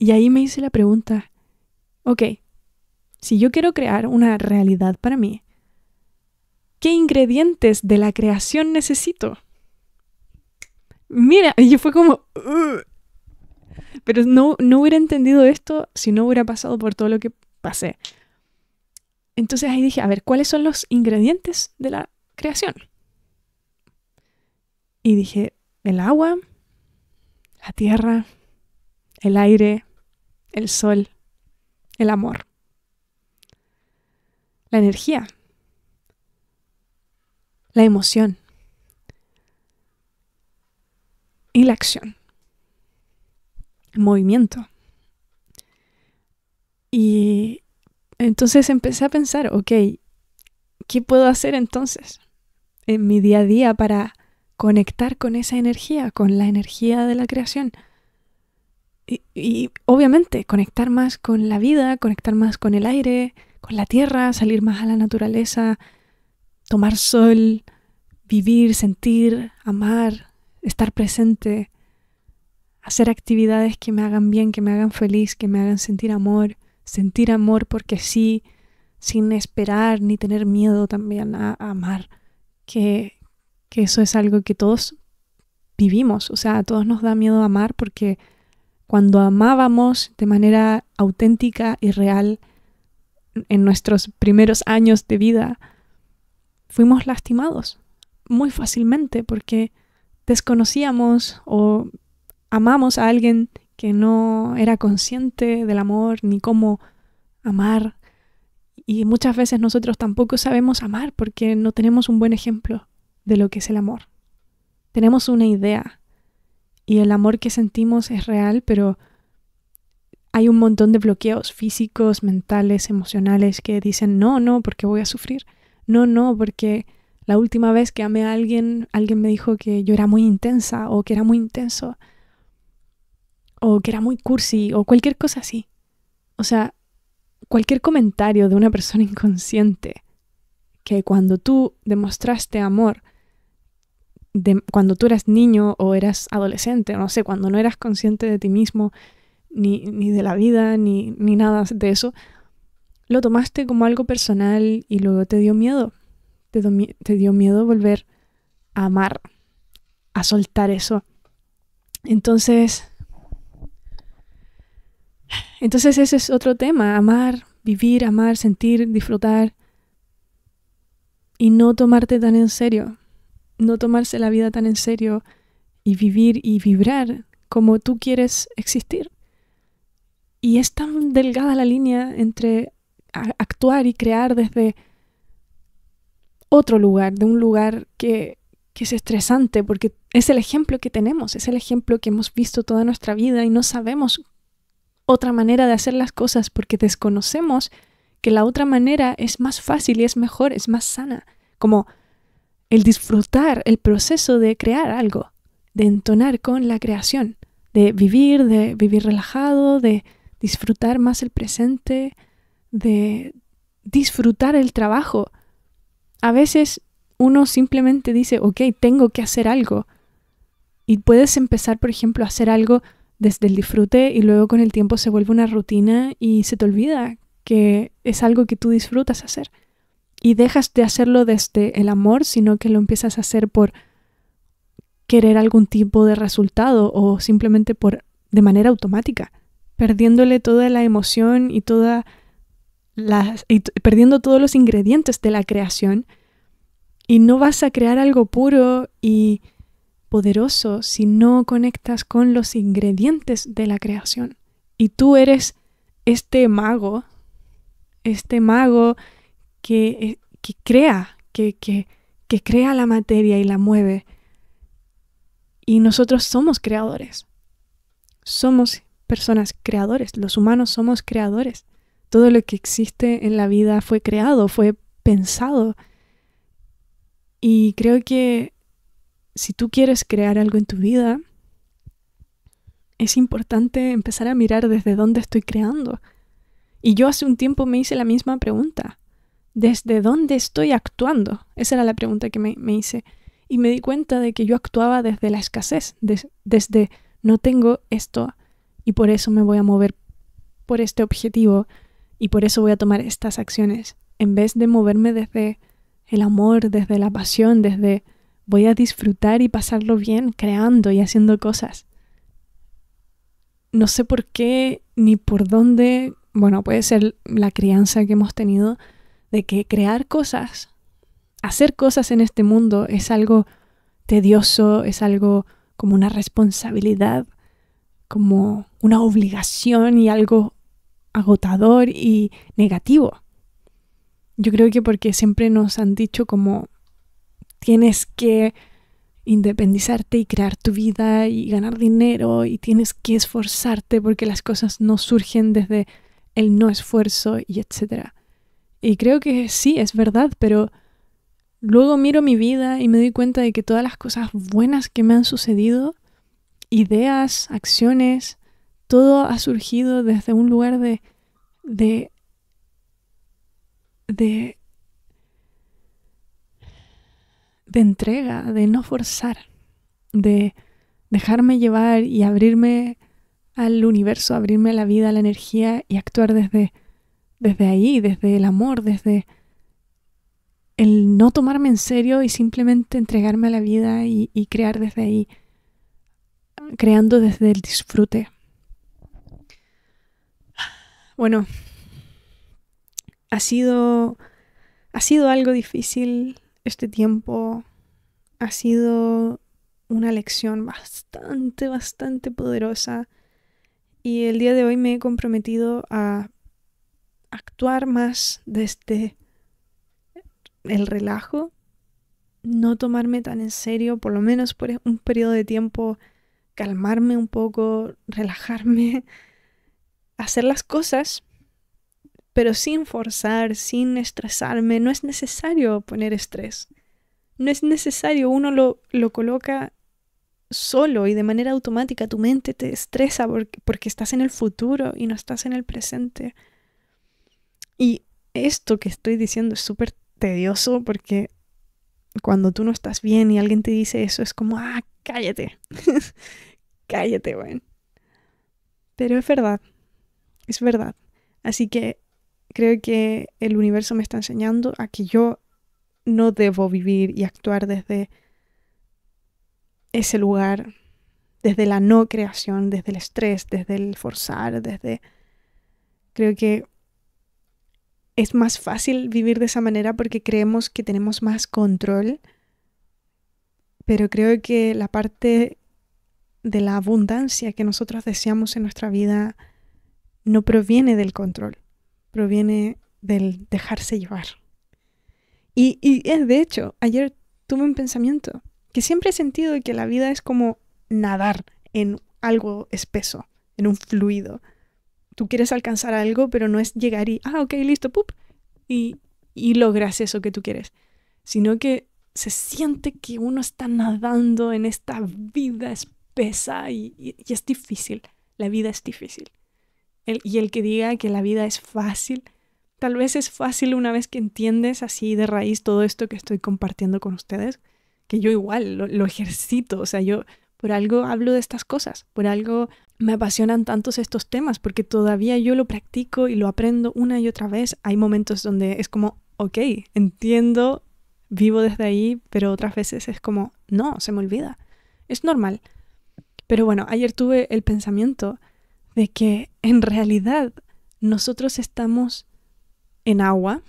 Y ahí me hice la pregunta, ok, si yo quiero crear una realidad para mí, ¿qué ingredientes de la creación necesito? mira, y yo fue como, pero no, no hubiera entendido esto si no hubiera pasado por todo lo que pasé. Entonces ahí dije, a ver, ¿cuáles son los ingredientes de la creación? Y dije, el agua, la tierra, el aire, el sol, el amor, la energía, la emoción, y la acción. El movimiento. Y entonces empecé a pensar, ok, ¿qué puedo hacer entonces en mi día a día para conectar con esa energía, con la energía de la creación? Y, obviamente conectar más con la vida, conectar más con el aire, con la tierra, salir más a la naturaleza, tomar sol, vivir, sentir, amar, estar presente, hacer actividades que me hagan bien, que me hagan feliz, que me hagan sentir amor, sentir amor porque sí, sin esperar ni tener miedo también a, amar, que, que eso es algo que todos vivimos, o sea, a todos nos da miedo amar porque cuando amábamos de manera auténtica y real en nuestros primeros años de vida, fuimos lastimados muy fácilmente porque desconocíamos o amamos a alguien que no era consciente del amor ni cómo amar. Y muchas veces nosotros tampoco sabemos amar porque no tenemos un buen ejemplo de lo que es el amor. Tenemos una idea y el amor que sentimos es real, pero hay un montón de bloqueos físicos, mentales, emocionales que dicen, no, no, porque voy a sufrir. No, no, porque la última vez que amé a alguien, alguien me dijo que yo era muy intensa o que era muy intenso o que era muy cursi o cualquier cosa así. O sea, cualquier comentario de una persona inconsciente que cuando tú demostraste amor, de, cuando tú eras niño o eras adolescente, no sé, cuando no eras consciente de ti mismo, ni, ni de la vida, ni, ni nada de eso, lo tomaste como algo personal y luego te dio miedo te, dio miedo volver a amar, a soltar eso. Entonces, entonces ese es otro tema, amar, vivir, amar, sentir, disfrutar y no tomarte tan en serio, no tomarse la vida tan en serio y vivir y vibrar como tú quieres existir. Y es tan delgada la línea entre actuar y crear desde otro lugar, de un lugar que, es estresante, porque es el ejemplo que tenemos, es el ejemplo que hemos visto toda nuestra vida y no sabemos otra manera de hacer las cosas porque desconocemos que la otra manera es más fácil y es mejor, es más sana, como el disfrutar el proceso de crear algo, de entonar con la creación, de vivir, de vivir relajado, de disfrutar más el presente, de disfrutar el trabajo, a veces uno simplemente dice, ok, tengo que hacer algo. Y puedes empezar, por ejemplo, a hacer algo desde el disfrute y luego con el tiempo se vuelve una rutina y se te olvida que es algo que tú disfrutas hacer. Y dejas de hacerlo desde el amor, sino que lo empiezas a hacer por querer algún tipo de resultado o simplemente por de manera automática, perdiéndole toda la emoción y toda perdiendo todos los ingredientes de la creación. Y no vas a crear algo puro y poderoso si no conectas con los ingredientes de la creación. Y tú eres este mago, este mago que, eh, crea, que, que crea la materia y la mueve. Y nosotros somos creadores. Somos personas creadores. Los humanos somos creadores. Todo lo que existe en la vida fue creado, fue pensado. Y creo que si tú quieres crear algo en tu vida, es importante empezar a mirar desde dónde estoy creando. Y yo hace un tiempo me hice la misma pregunta. ¿Desde dónde estoy actuando? Esa era la pregunta que me, hice. Y me di cuenta de que yo actuaba desde la escasez, desde no tengo esto y por eso me voy a mover por este objetivo y por eso voy a tomar estas acciones, en vez de moverme desde el amor, desde la pasión, desde voy a disfrutar y pasarlo bien creando y haciendo cosas. No sé por qué ni por dónde, bueno, puede ser la crianza que hemos tenido de que crear cosas, hacer cosas en este mundo es algo tedioso, es algo como una responsabilidad, como una obligación y algo agotador y negativo. Yo creo que porque siempre nos han dicho como tienes que independizarte y crear tu vida y ganar dinero y tienes que esforzarte porque las cosas no surgen desde el no esfuerzo y etc. Y creo que sí, es verdad, pero luego miro mi vida y me doy cuenta de que todas las cosas buenas que me han sucedido, ideas, acciones, todo ha surgido desde un lugar de, de, de, entrega, de no forzar, de dejarme llevar y abrirme al universo, abrirme a la vida, a la energía y actuar desde, desde ahí, desde el amor, desde el no tomarme en serio y simplemente entregarme a la vida y crear desde ahí, creando desde el disfrute. Bueno, ha sido, ha sido algo difícil este tiempo. Ha sido una lección bastante, bastante poderosa. Y el día de hoy me he comprometido a actuar más desde el relajo, no tomarme tan en serio, por lo menos por un periodo de tiempo, calmarme un poco, relajarme hacer las cosas, pero sin forzar, sin estresarme. No es necesario poner estrés. No es necesario, uno lo, coloca solo y de manera automática. Tu mente te estresa porque, porque estás en el futuro y no estás en el presente. Y esto que estoy diciendo es súper tedioso porque cuando tú no estás bien y alguien te dice eso, es como, ah, cállate. cállate, bueno. Pero es verdad, es verdad. Así que creo que el universo me está enseñando a que yo no debo vivir y actuar desde ese lugar, desde la no creación, desde el estrés, desde el forzar, desde... Creo que es más fácil vivir de esa manera porque creemos que tenemos más control, pero creo que la parte de la abundancia que nosotros deseamos en nuestra vida no proviene del control, proviene del dejarse llevar. Y, y eh, de hecho, ayer tuve un pensamiento que siempre he sentido que la vida es como nadar en algo espeso, en un fluido. Tú quieres alcanzar algo, pero no es llegar y, ah, ok, listo, pup, y, y logras eso que tú quieres, sino que se siente que uno está nadando en esta vida espesa y es difícil, la vida es difícil y el que diga que la vida es fácil. Tal vez es fácil una vez que entiendes así de raíz todo esto que estoy compartiendo con ustedes, que yo igual lo, ejercito, o sea, yo por algo hablo de estas cosas, por algo me apasionan tantos estos temas, porque todavía yo lo practico y lo aprendo una y otra vez. Hay momentos donde es como, ok, entiendo, vivo desde ahí, pero otras veces es como, no, se me olvida. Es normal. Pero bueno, ayer tuve el pensamiento de que en realidad nosotros estamos en agua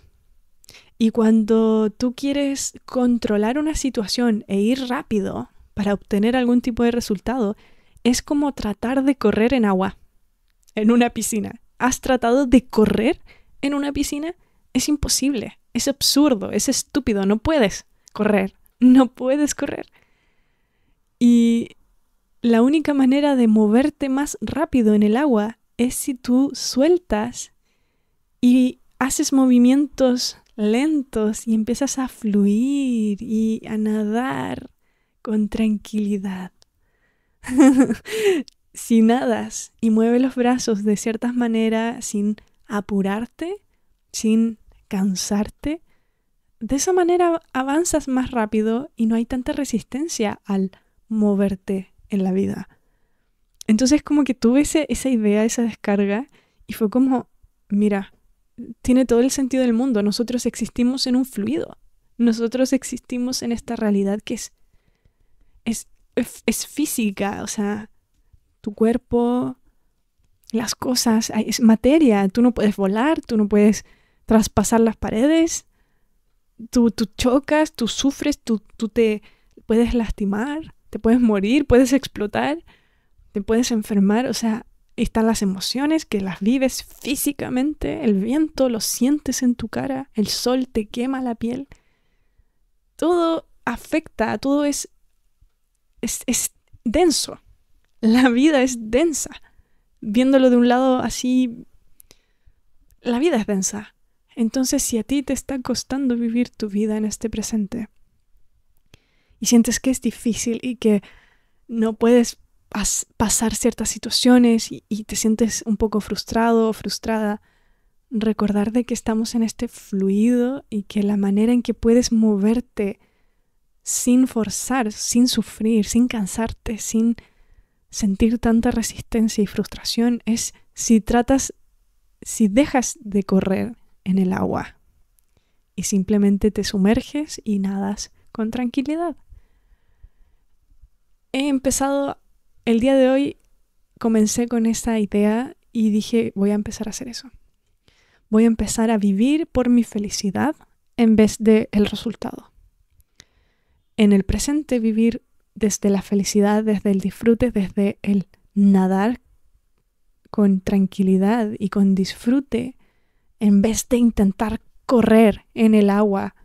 y cuando tú quieres controlar una situación e ir rápido para obtener algún tipo de resultado, es como tratar de correr en agua, en una piscina. ¿Has tratado de correr en una piscina? Es imposible, es absurdo, es estúpido, no puedes correr, no puedes correr. Y la única manera de moverte más rápido en el agua es si tú sueltas y haces movimientos lentos y empiezas a fluir y a nadar con tranquilidad. si nadas y mueves los brazos de ciertas maneras sin apurarte, sin cansarte, de esa manera avanzas más rápido y no hay tanta resistencia al moverte en la vida. Entonces como que tuve esa idea, esa descarga, y fue como, mira, tiene todo el sentido del mundo, nosotros existimos en un fluido, nosotros existimos en esta realidad que es, es, es, física, o sea, tu cuerpo, las cosas, es materia, tú no puedes volar, tú no puedes traspasar las paredes, tú, tú chocas, tú sufres, tú, tú te puedes lastimar te puedes morir, puedes explotar, te puedes enfermar, o sea, están las emociones que las vives físicamente, el viento lo sientes en tu cara, el sol te quema la piel. Todo afecta, todo es, es, es denso. La vida es densa. Viéndolo de un lado así, la vida es densa. Entonces, si a ti te está costando vivir tu vida en este presente, y sientes que es difícil y que no puedes pasar ciertas situaciones y, y te sientes un poco frustrado o frustrada, recordar de que estamos en este fluido y que la manera en que puedes moverte sin forzar, sin sufrir, sin cansarte, sin sentir tanta resistencia y frustración es si tratas, si dejas de correr en el agua y simplemente te sumerges y nadas con tranquilidad he empezado, el día de hoy comencé con esta idea y dije, voy a empezar a hacer eso. Voy a empezar a vivir por mi felicidad en vez de el resultado. En el presente vivir desde la felicidad, desde el disfrute, desde el nadar con tranquilidad y con disfrute, en vez de intentar correr en el agua,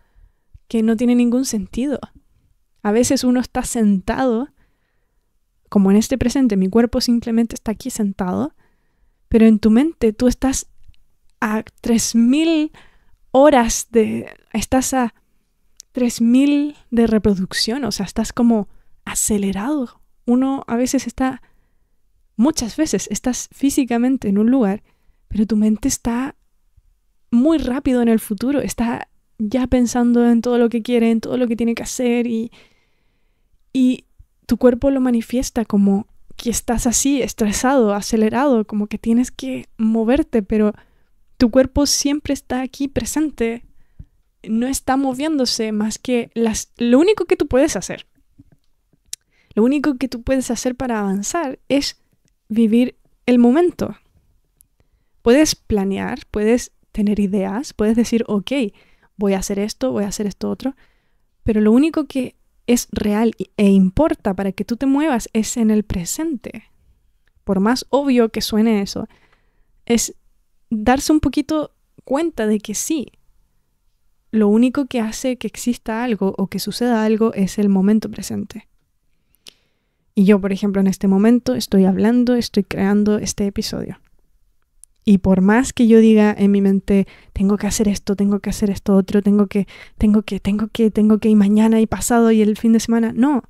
que no tiene ningún sentido. A veces uno está sentado como en este presente, mi cuerpo simplemente está aquí sentado, pero en tu mente tú estás a 3.000 horas de... estás a 3.000 de reproducción, o sea, estás como acelerado. Uno a veces está, muchas veces estás físicamente en un lugar, pero tu mente está muy rápido en el futuro, está ya pensando en todo lo que quiere, en todo lo que tiene que hacer y, y tu cuerpo lo manifiesta como que estás así, estresado, acelerado, como que tienes que moverte, pero tu cuerpo siempre está aquí presente, no está moviéndose más que las, lo único que tú puedes hacer. Lo único que tú puedes hacer para avanzar es vivir el momento. Puedes planear, puedes tener ideas, puedes decir, ok, voy a hacer esto, voy a hacer esto otro, pero lo único que es real e importa para que tú te muevas es en el presente. Por más obvio que suene eso, es darse un poquito cuenta de que sí, lo único que hace que exista algo o que suceda algo es el momento presente. Y yo, por ejemplo, en este momento estoy hablando, estoy creando este episodio. Y por más que yo diga en mi mente, tengo que hacer esto, tengo que hacer esto otro, tengo que, tengo que, tengo que, tengo que, y mañana y pasado y el fin de semana, no.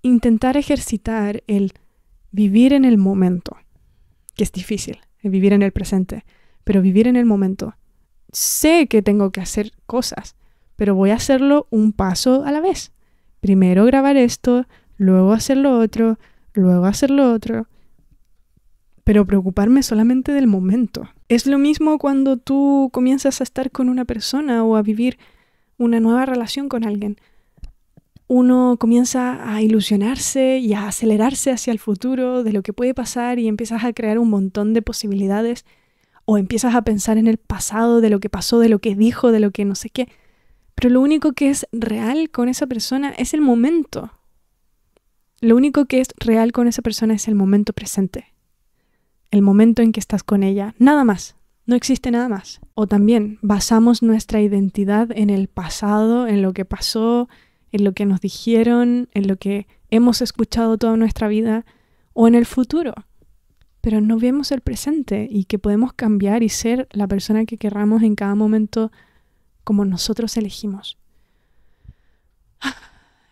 Intentar ejercitar el vivir en el momento, que es difícil, el vivir en el presente, pero vivir en el momento. Sé que tengo que hacer cosas, pero voy a hacerlo un paso a la vez. Primero grabar esto, luego hacer lo otro, luego hacer lo otro pero preocuparme solamente del momento. Es lo mismo cuando tú comienzas a estar con una persona o a vivir una nueva relación con alguien. Uno comienza a ilusionarse y a acelerarse hacia el futuro de lo que puede pasar y empiezas a crear un montón de posibilidades o empiezas a pensar en el pasado, de lo que pasó, de lo que dijo, de lo que no sé qué. Pero lo único que es real con esa persona es el momento. Lo único que es real con esa persona es el momento presente el momento en que estás con ella, nada más, no existe nada más. O también basamos nuestra identidad en el pasado, en lo que pasó, en lo que nos dijeron, en lo que hemos escuchado toda nuestra vida, o en el futuro. Pero no vemos el presente y que podemos cambiar y ser la persona que querramos en cada momento como nosotros elegimos. Ah,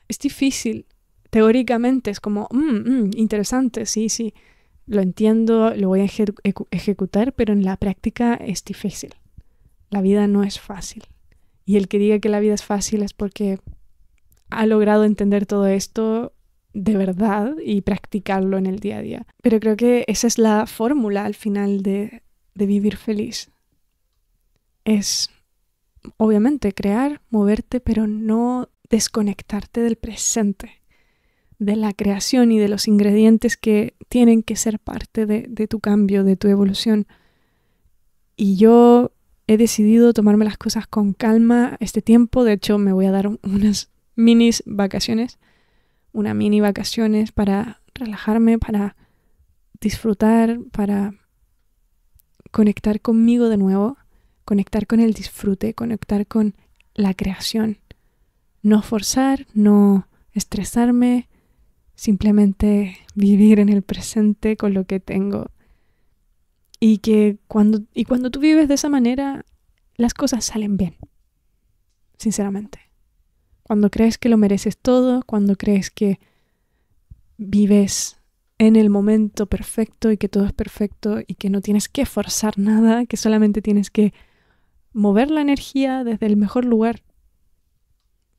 es difícil. Teóricamente es como, mm, mm, interesante, sí, sí lo entiendo, lo voy a ejecutar, pero en la práctica es difícil. La vida no es fácil. Y el que diga que la vida es fácil es porque ha logrado entender todo esto de verdad y practicarlo en el día a día. Pero creo que esa es la fórmula al final de, de vivir feliz. Es, obviamente, crear, moverte, pero no desconectarte del presente de la creación y de los ingredientes que tienen que ser parte de, tu cambio, de tu evolución. Y yo he decidido tomarme las cosas con calma este tiempo. De hecho, me voy a dar unas minis vacaciones, una mini vacaciones para relajarme, para disfrutar, para conectar conmigo de nuevo, conectar con el disfrute, conectar con la creación. No forzar, no estresarme, simplemente vivir en el presente con lo que tengo. Y que cuando, y cuando tú vives de esa manera, las cosas salen bien, sinceramente. Cuando crees que lo mereces todo, cuando crees que vives en el momento perfecto y que todo es perfecto y que no tienes que forzar nada, que solamente tienes que mover la energía desde el mejor lugar,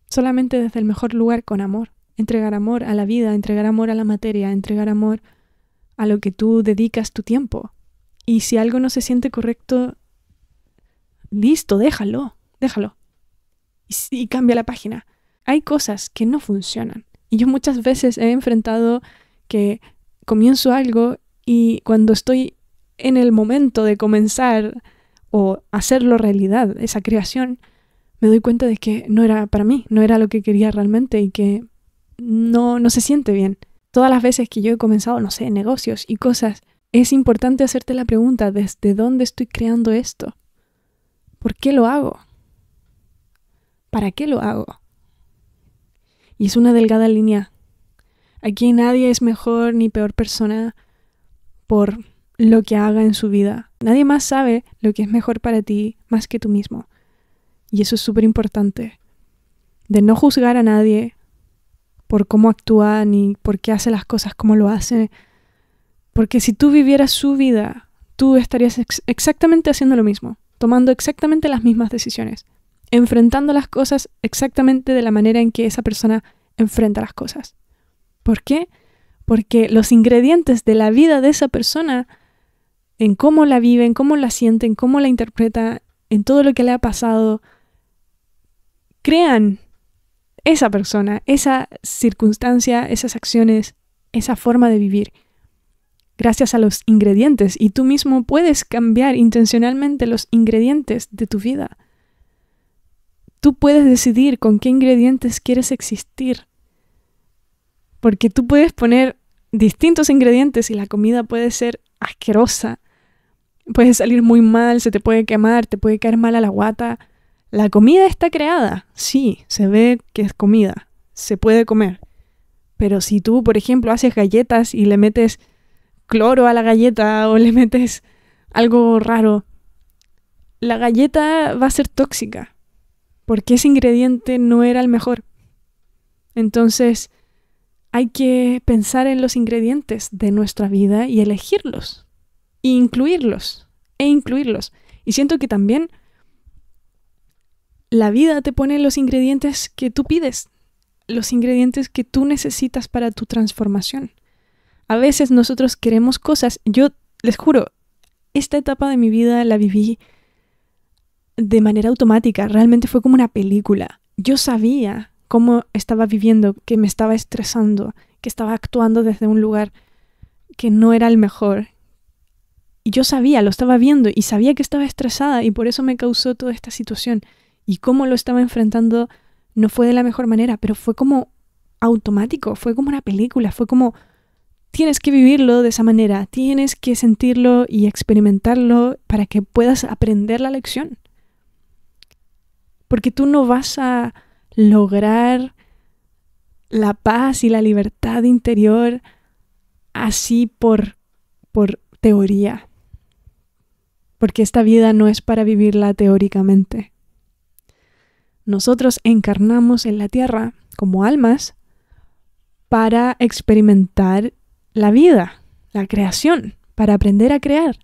solamente desde el mejor lugar con amor entregar amor a la vida, entregar amor a la materia, entregar amor a lo que tú dedicas tu tiempo. Y si algo no se siente correcto, listo, déjalo, déjalo. Y, cambia la página. Hay cosas que no funcionan. Y yo muchas veces he enfrentado que comienzo algo y cuando estoy en el momento de comenzar o hacerlo realidad, esa creación, me doy cuenta de que no era para mí, no era lo que quería realmente y que no, no se siente bien. Todas las veces que yo he comenzado, no sé, negocios y cosas, es importante hacerte la pregunta, ¿desde dónde estoy creando esto? ¿Por qué lo hago? ¿Para qué lo hago? Y es una delgada línea. Aquí nadie es mejor ni peor persona por lo que haga en su vida. Nadie más sabe lo que es mejor para ti más que tú mismo. Y eso es súper importante. De no juzgar a nadie, por cómo actúa ni por qué hace las cosas como lo hace. Porque si tú vivieras su vida, tú estarías exactamente haciendo lo mismo, tomando exactamente las mismas decisiones, enfrentando las cosas exactamente de la manera en que esa persona enfrenta las cosas. ¿Por qué? Porque los ingredientes de la vida de esa persona, en cómo la vive, en cómo la siente, en cómo la interpreta, en todo lo que le ha pasado, crean esa persona, esa circunstancia, esas acciones, esa forma de vivir. Gracias a los ingredientes y tú mismo puedes cambiar intencionalmente los ingredientes de tu vida. Tú puedes decidir con qué ingredientes quieres existir. Porque tú puedes poner distintos ingredientes y la comida puede ser asquerosa. Puede salir muy mal, se te puede quemar, te puede caer mal a la guata, la comida está creada, sí, se ve que es comida, se puede comer. Pero si tú, por ejemplo, haces galletas y le metes cloro a la galleta o le metes algo raro, la galleta va a ser tóxica, porque ese ingrediente no era el mejor. Entonces, hay que pensar en los ingredientes de nuestra vida y elegirlos, incluirlos, e incluirlos. Y siento que también la vida te pone los ingredientes que tú pides, los ingredientes que tú necesitas para tu transformación. A veces nosotros queremos cosas, yo les juro, esta etapa de mi vida la viví de manera automática, realmente fue como una película. Yo sabía cómo estaba viviendo, que me estaba estresando, que estaba actuando desde un lugar que no era el mejor. Y yo sabía, lo estaba viendo y sabía que estaba estresada y por eso me causó toda esta situación y cómo lo estaba enfrentando no fue de la mejor manera, pero fue como automático, fue como una película, fue como tienes que vivirlo de esa manera, tienes que sentirlo y experimentarlo para que puedas aprender la lección. Porque tú no vas a lograr la paz y la libertad interior así por, por teoría. Porque esta vida no es para vivirla teóricamente nosotros encarnamos en la tierra como almas para experimentar la vida, la creación, para aprender a crear,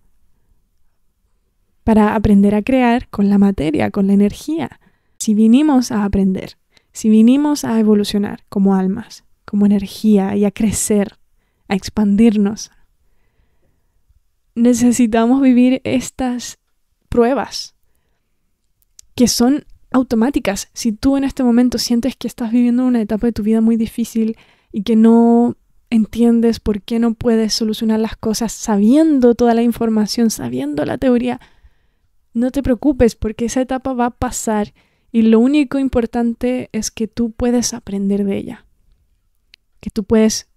para aprender a crear con la materia, con la energía. Si vinimos a aprender, si vinimos a evolucionar como almas, como energía y a crecer, a expandirnos, necesitamos vivir estas pruebas que son automáticas. Si tú en este momento sientes que estás viviendo una etapa de tu vida muy difícil y que no entiendes por qué no puedes solucionar las cosas sabiendo toda la información, sabiendo la teoría, no te preocupes porque esa etapa va a pasar y lo único importante es que tú puedes aprender de ella, que tú puedes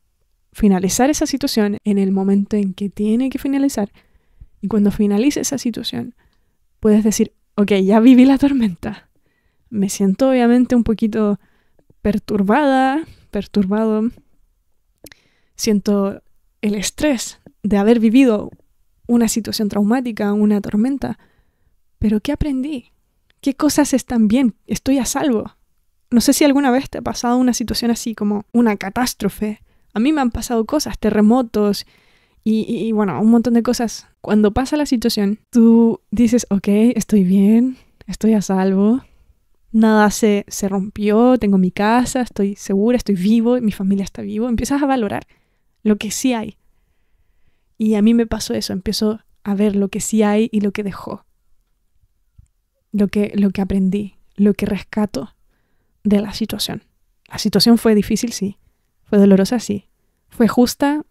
finalizar esa situación en el momento en que tiene que finalizar y cuando finalice esa situación puedes decir, ok, ya viví la tormenta, me siento obviamente un poquito perturbada, perturbado. Siento el estrés de haber vivido una situación traumática, una tormenta. Pero ¿qué aprendí? ¿Qué cosas están bien? Estoy a salvo. No sé si alguna vez te ha pasado una situación así como una catástrofe. A mí me han pasado cosas, terremotos y, bueno, un montón de cosas. Cuando pasa la situación, tú dices, ok, estoy bien, estoy a salvo, nada se, se rompió, tengo mi casa, estoy segura, estoy vivo, mi familia está vivo, empiezas a valorar lo que sí hay. Y a mí me pasó eso, empiezo a ver lo que sí hay y lo que dejó, lo que, lo que aprendí, lo que rescato de la situación. La situación fue difícil, sí. Fue dolorosa, sí. Fue justa,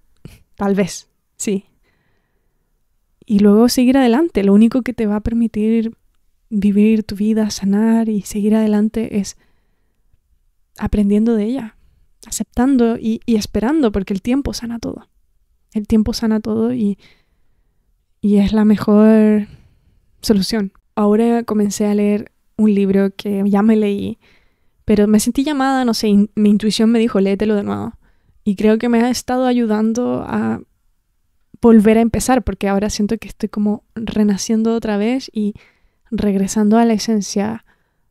tal vez, sí. Y luego seguir adelante. Lo único que te va a permitir vivir tu vida, sanar y seguir adelante es aprendiendo de ella, aceptando y, esperando, porque el tiempo sana todo. El tiempo sana todo y, y es la mejor solución. Ahora comencé a leer un libro que ya me leí, pero me sentí llamada, no sé, mi intuición me dijo, léetelo de nuevo. Y creo que me ha estado ayudando a volver a empezar, porque ahora siento que estoy como renaciendo otra vez y regresando a la esencia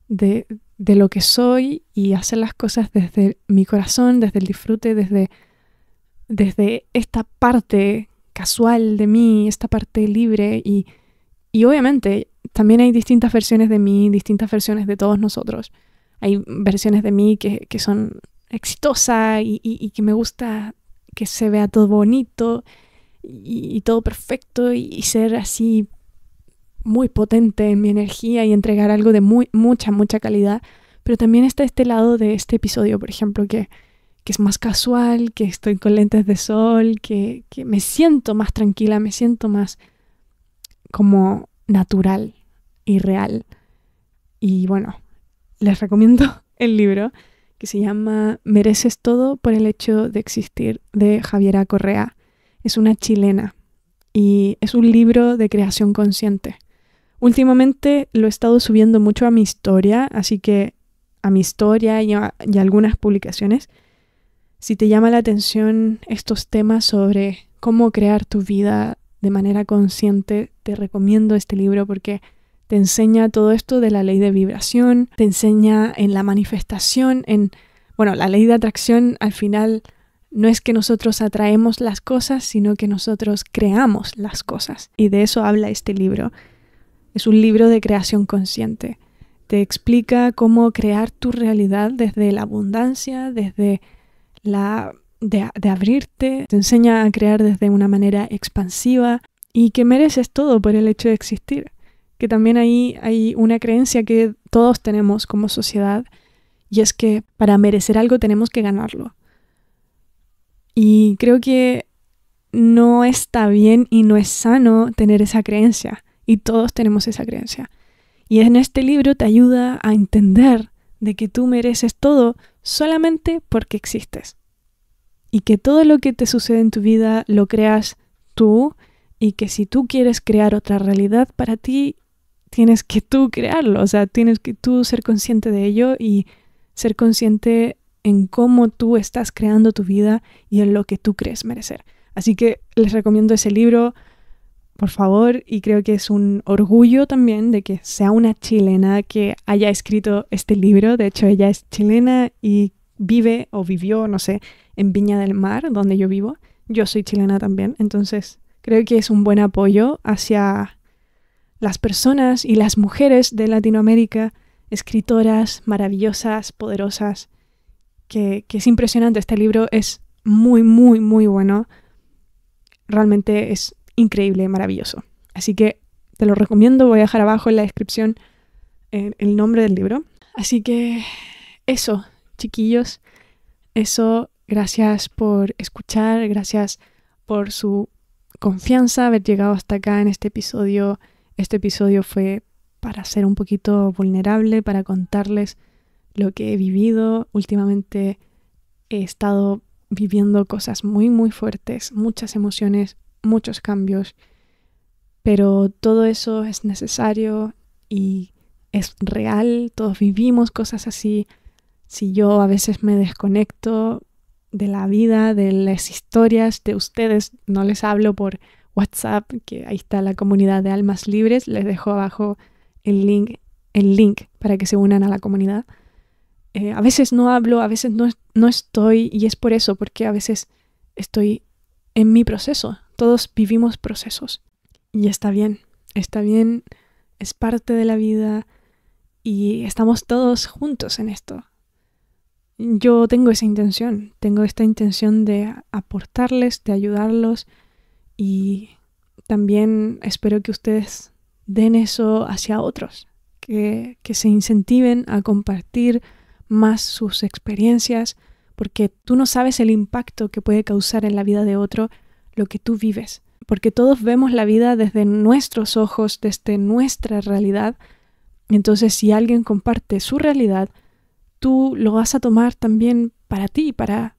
de, lo que soy y hacer las cosas desde mi corazón, desde el disfrute, desde, desde esta parte casual de mí, esta parte libre y, y obviamente también hay distintas versiones de mí, distintas versiones de todos nosotros. Hay versiones de mí que, son exitosa y, que me gusta que se vea todo bonito y todo perfecto y, ser así muy potente en mi energía y entregar algo de muy, mucha, mucha calidad. Pero también está este lado de este episodio, por ejemplo, que, que es más casual, que estoy con lentes de sol, que, que me siento más tranquila, me siento más como natural y real. Y bueno, les recomiendo el libro que se llama Mereces todo por el hecho de existir de Javiera Correa. Es una chilena y es un libro de creación consciente. Últimamente lo he estado subiendo mucho a mi historia, así que a mi historia y, algunas publicaciones. Si te llama la atención estos temas sobre cómo crear tu vida de manera consciente, te recomiendo este libro porque te enseña todo esto de la ley de vibración, te enseña en la manifestación, en, bueno, la ley de atracción al final no es que nosotros atraemos las cosas, sino que nosotros creamos las cosas. Y de eso habla este libro. Es un libro de creación consciente. Te explica cómo crear tu realidad desde la abundancia, desde la de, abrirte, te enseña a crear desde una manera expansiva y que mereces todo por el hecho de existir. Que también ahí hay una creencia que todos tenemos como sociedad y es que para merecer algo tenemos que ganarlo. Y creo que no está bien y no es sano tener esa creencia. Y todos tenemos esa creencia. Y en este libro te ayuda a entender de que tú mereces todo solamente porque existes. Y que todo lo que te sucede en tu vida lo creas tú y que si tú quieres crear otra realidad para ti, tienes que tú crearlo, o sea, tienes que tú ser consciente de ello y ser consciente en cómo tú estás creando tu vida y en lo que tú crees merecer. Así que les recomiendo ese libro, por favor, y creo que es un orgullo también de que sea una chilena que haya escrito este libro. De hecho, ella es chilena y vive o vivió, no sé, en Viña del Mar, donde yo vivo. Yo soy chilena también, entonces creo que es un buen apoyo hacia las personas y las mujeres de Latinoamérica, escritoras maravillosas, poderosas, que, que es impresionante. Este libro es muy, muy, muy bueno. Realmente es increíble, maravilloso. Así que te lo recomiendo, voy a dejar abajo en la descripción eh, el, nombre del libro. Así que eso, chiquillos, eso, gracias por escuchar, gracias por su confianza, haber llegado hasta acá en este episodio. Este episodio fue para ser un poquito vulnerable, para contarles lo que he vivido. Últimamente he estado viviendo cosas muy, muy fuertes, muchas emociones, muchos cambios, pero todo eso es necesario y es real, todos vivimos cosas así. Si yo a veces me desconecto de la vida, de las historias de ustedes, no les hablo por WhatsApp, que ahí está la comunidad de almas libres, les dejo abajo el link, el link para que se unan a la comunidad. Eh, a veces no hablo, a veces no, no estoy, y es por eso, porque a veces estoy en mi proceso, todos vivimos procesos. Y está bien, está bien, es parte de la vida y estamos todos juntos en esto. Yo tengo esa intención, tengo esta intención de aportarles, de ayudarlos y también espero que ustedes den eso hacia otros, que, que se incentiven a compartir más sus experiencias, porque tú no sabes el impacto que puede causar en la vida de otro lo que tú vives, porque todos vemos la vida desde nuestros ojos, desde nuestra realidad. Entonces, si alguien comparte su realidad, tú lo vas a tomar también para ti, para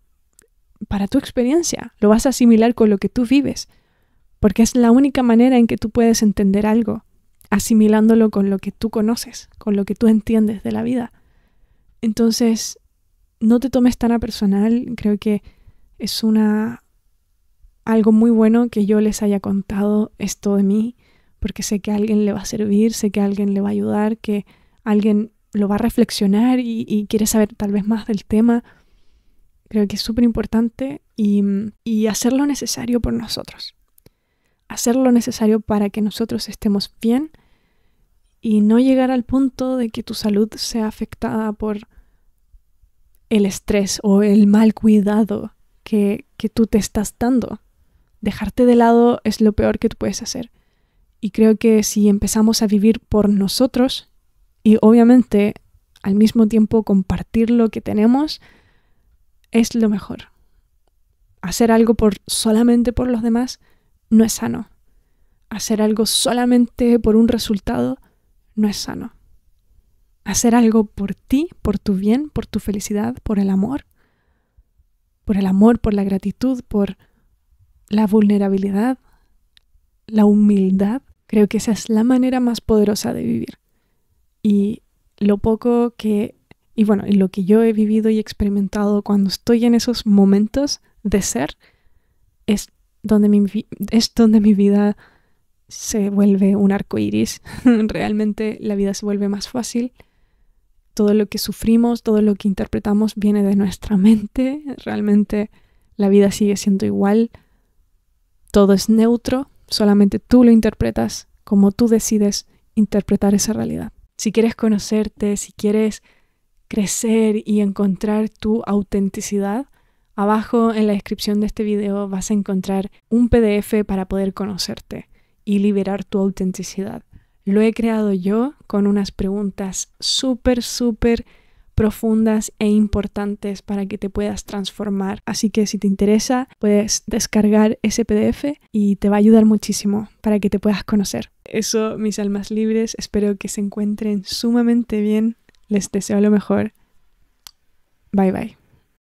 para tu experiencia, lo vas a asimilar con lo que tú vives, porque es la única manera en que tú puedes entender algo, asimilándolo con lo que tú conoces, con lo que tú entiendes de la vida. Entonces, no te tomes tan a personal, creo que es una algo muy bueno que yo les haya contado esto de mí, porque sé que a alguien le va a servir, sé que a alguien le va a ayudar, que alguien lo va a reflexionar y, quiere saber tal vez más del tema. Creo que es súper importante y, hacer lo necesario por nosotros. Hacer lo necesario para que nosotros estemos bien y no llegar al punto de que tu salud sea afectada por el estrés o el mal cuidado que tú te estás dando dejarte de lado es lo peor que tú puedes hacer. Y creo que si empezamos a vivir por nosotros y obviamente al mismo tiempo compartir lo que tenemos, es lo mejor. Hacer algo por solamente por los demás no es sano. Hacer algo solamente por un resultado no es sano. Hacer algo por ti, por tu bien, por tu felicidad, por el amor, por el amor, por la gratitud, por la vulnerabilidad, la humildad. Creo que esa es la manera más poderosa de vivir. Y lo poco que, y bueno, lo que yo he vivido y experimentado cuando estoy en esos momentos de ser, es donde mi, es donde mi vida se vuelve un arco iris. Realmente la vida se vuelve más fácil. Todo lo que sufrimos, todo lo que interpretamos viene de nuestra mente. Realmente la vida sigue siendo igual todo es neutro, solamente tú lo interpretas como tú decides interpretar esa realidad. Si quieres conocerte, si quieres crecer y encontrar tu autenticidad, abajo en la descripción de este video vas a encontrar un PDF para poder conocerte y liberar tu autenticidad. Lo he creado yo con unas preguntas súper, súper profundas e importantes para que te puedas transformar. Así que si te interesa, puedes descargar ese PDF y te va a ayudar muchísimo para que te puedas conocer. Eso, mis almas libres, espero que se encuentren sumamente bien. Les deseo lo mejor. Bye bye.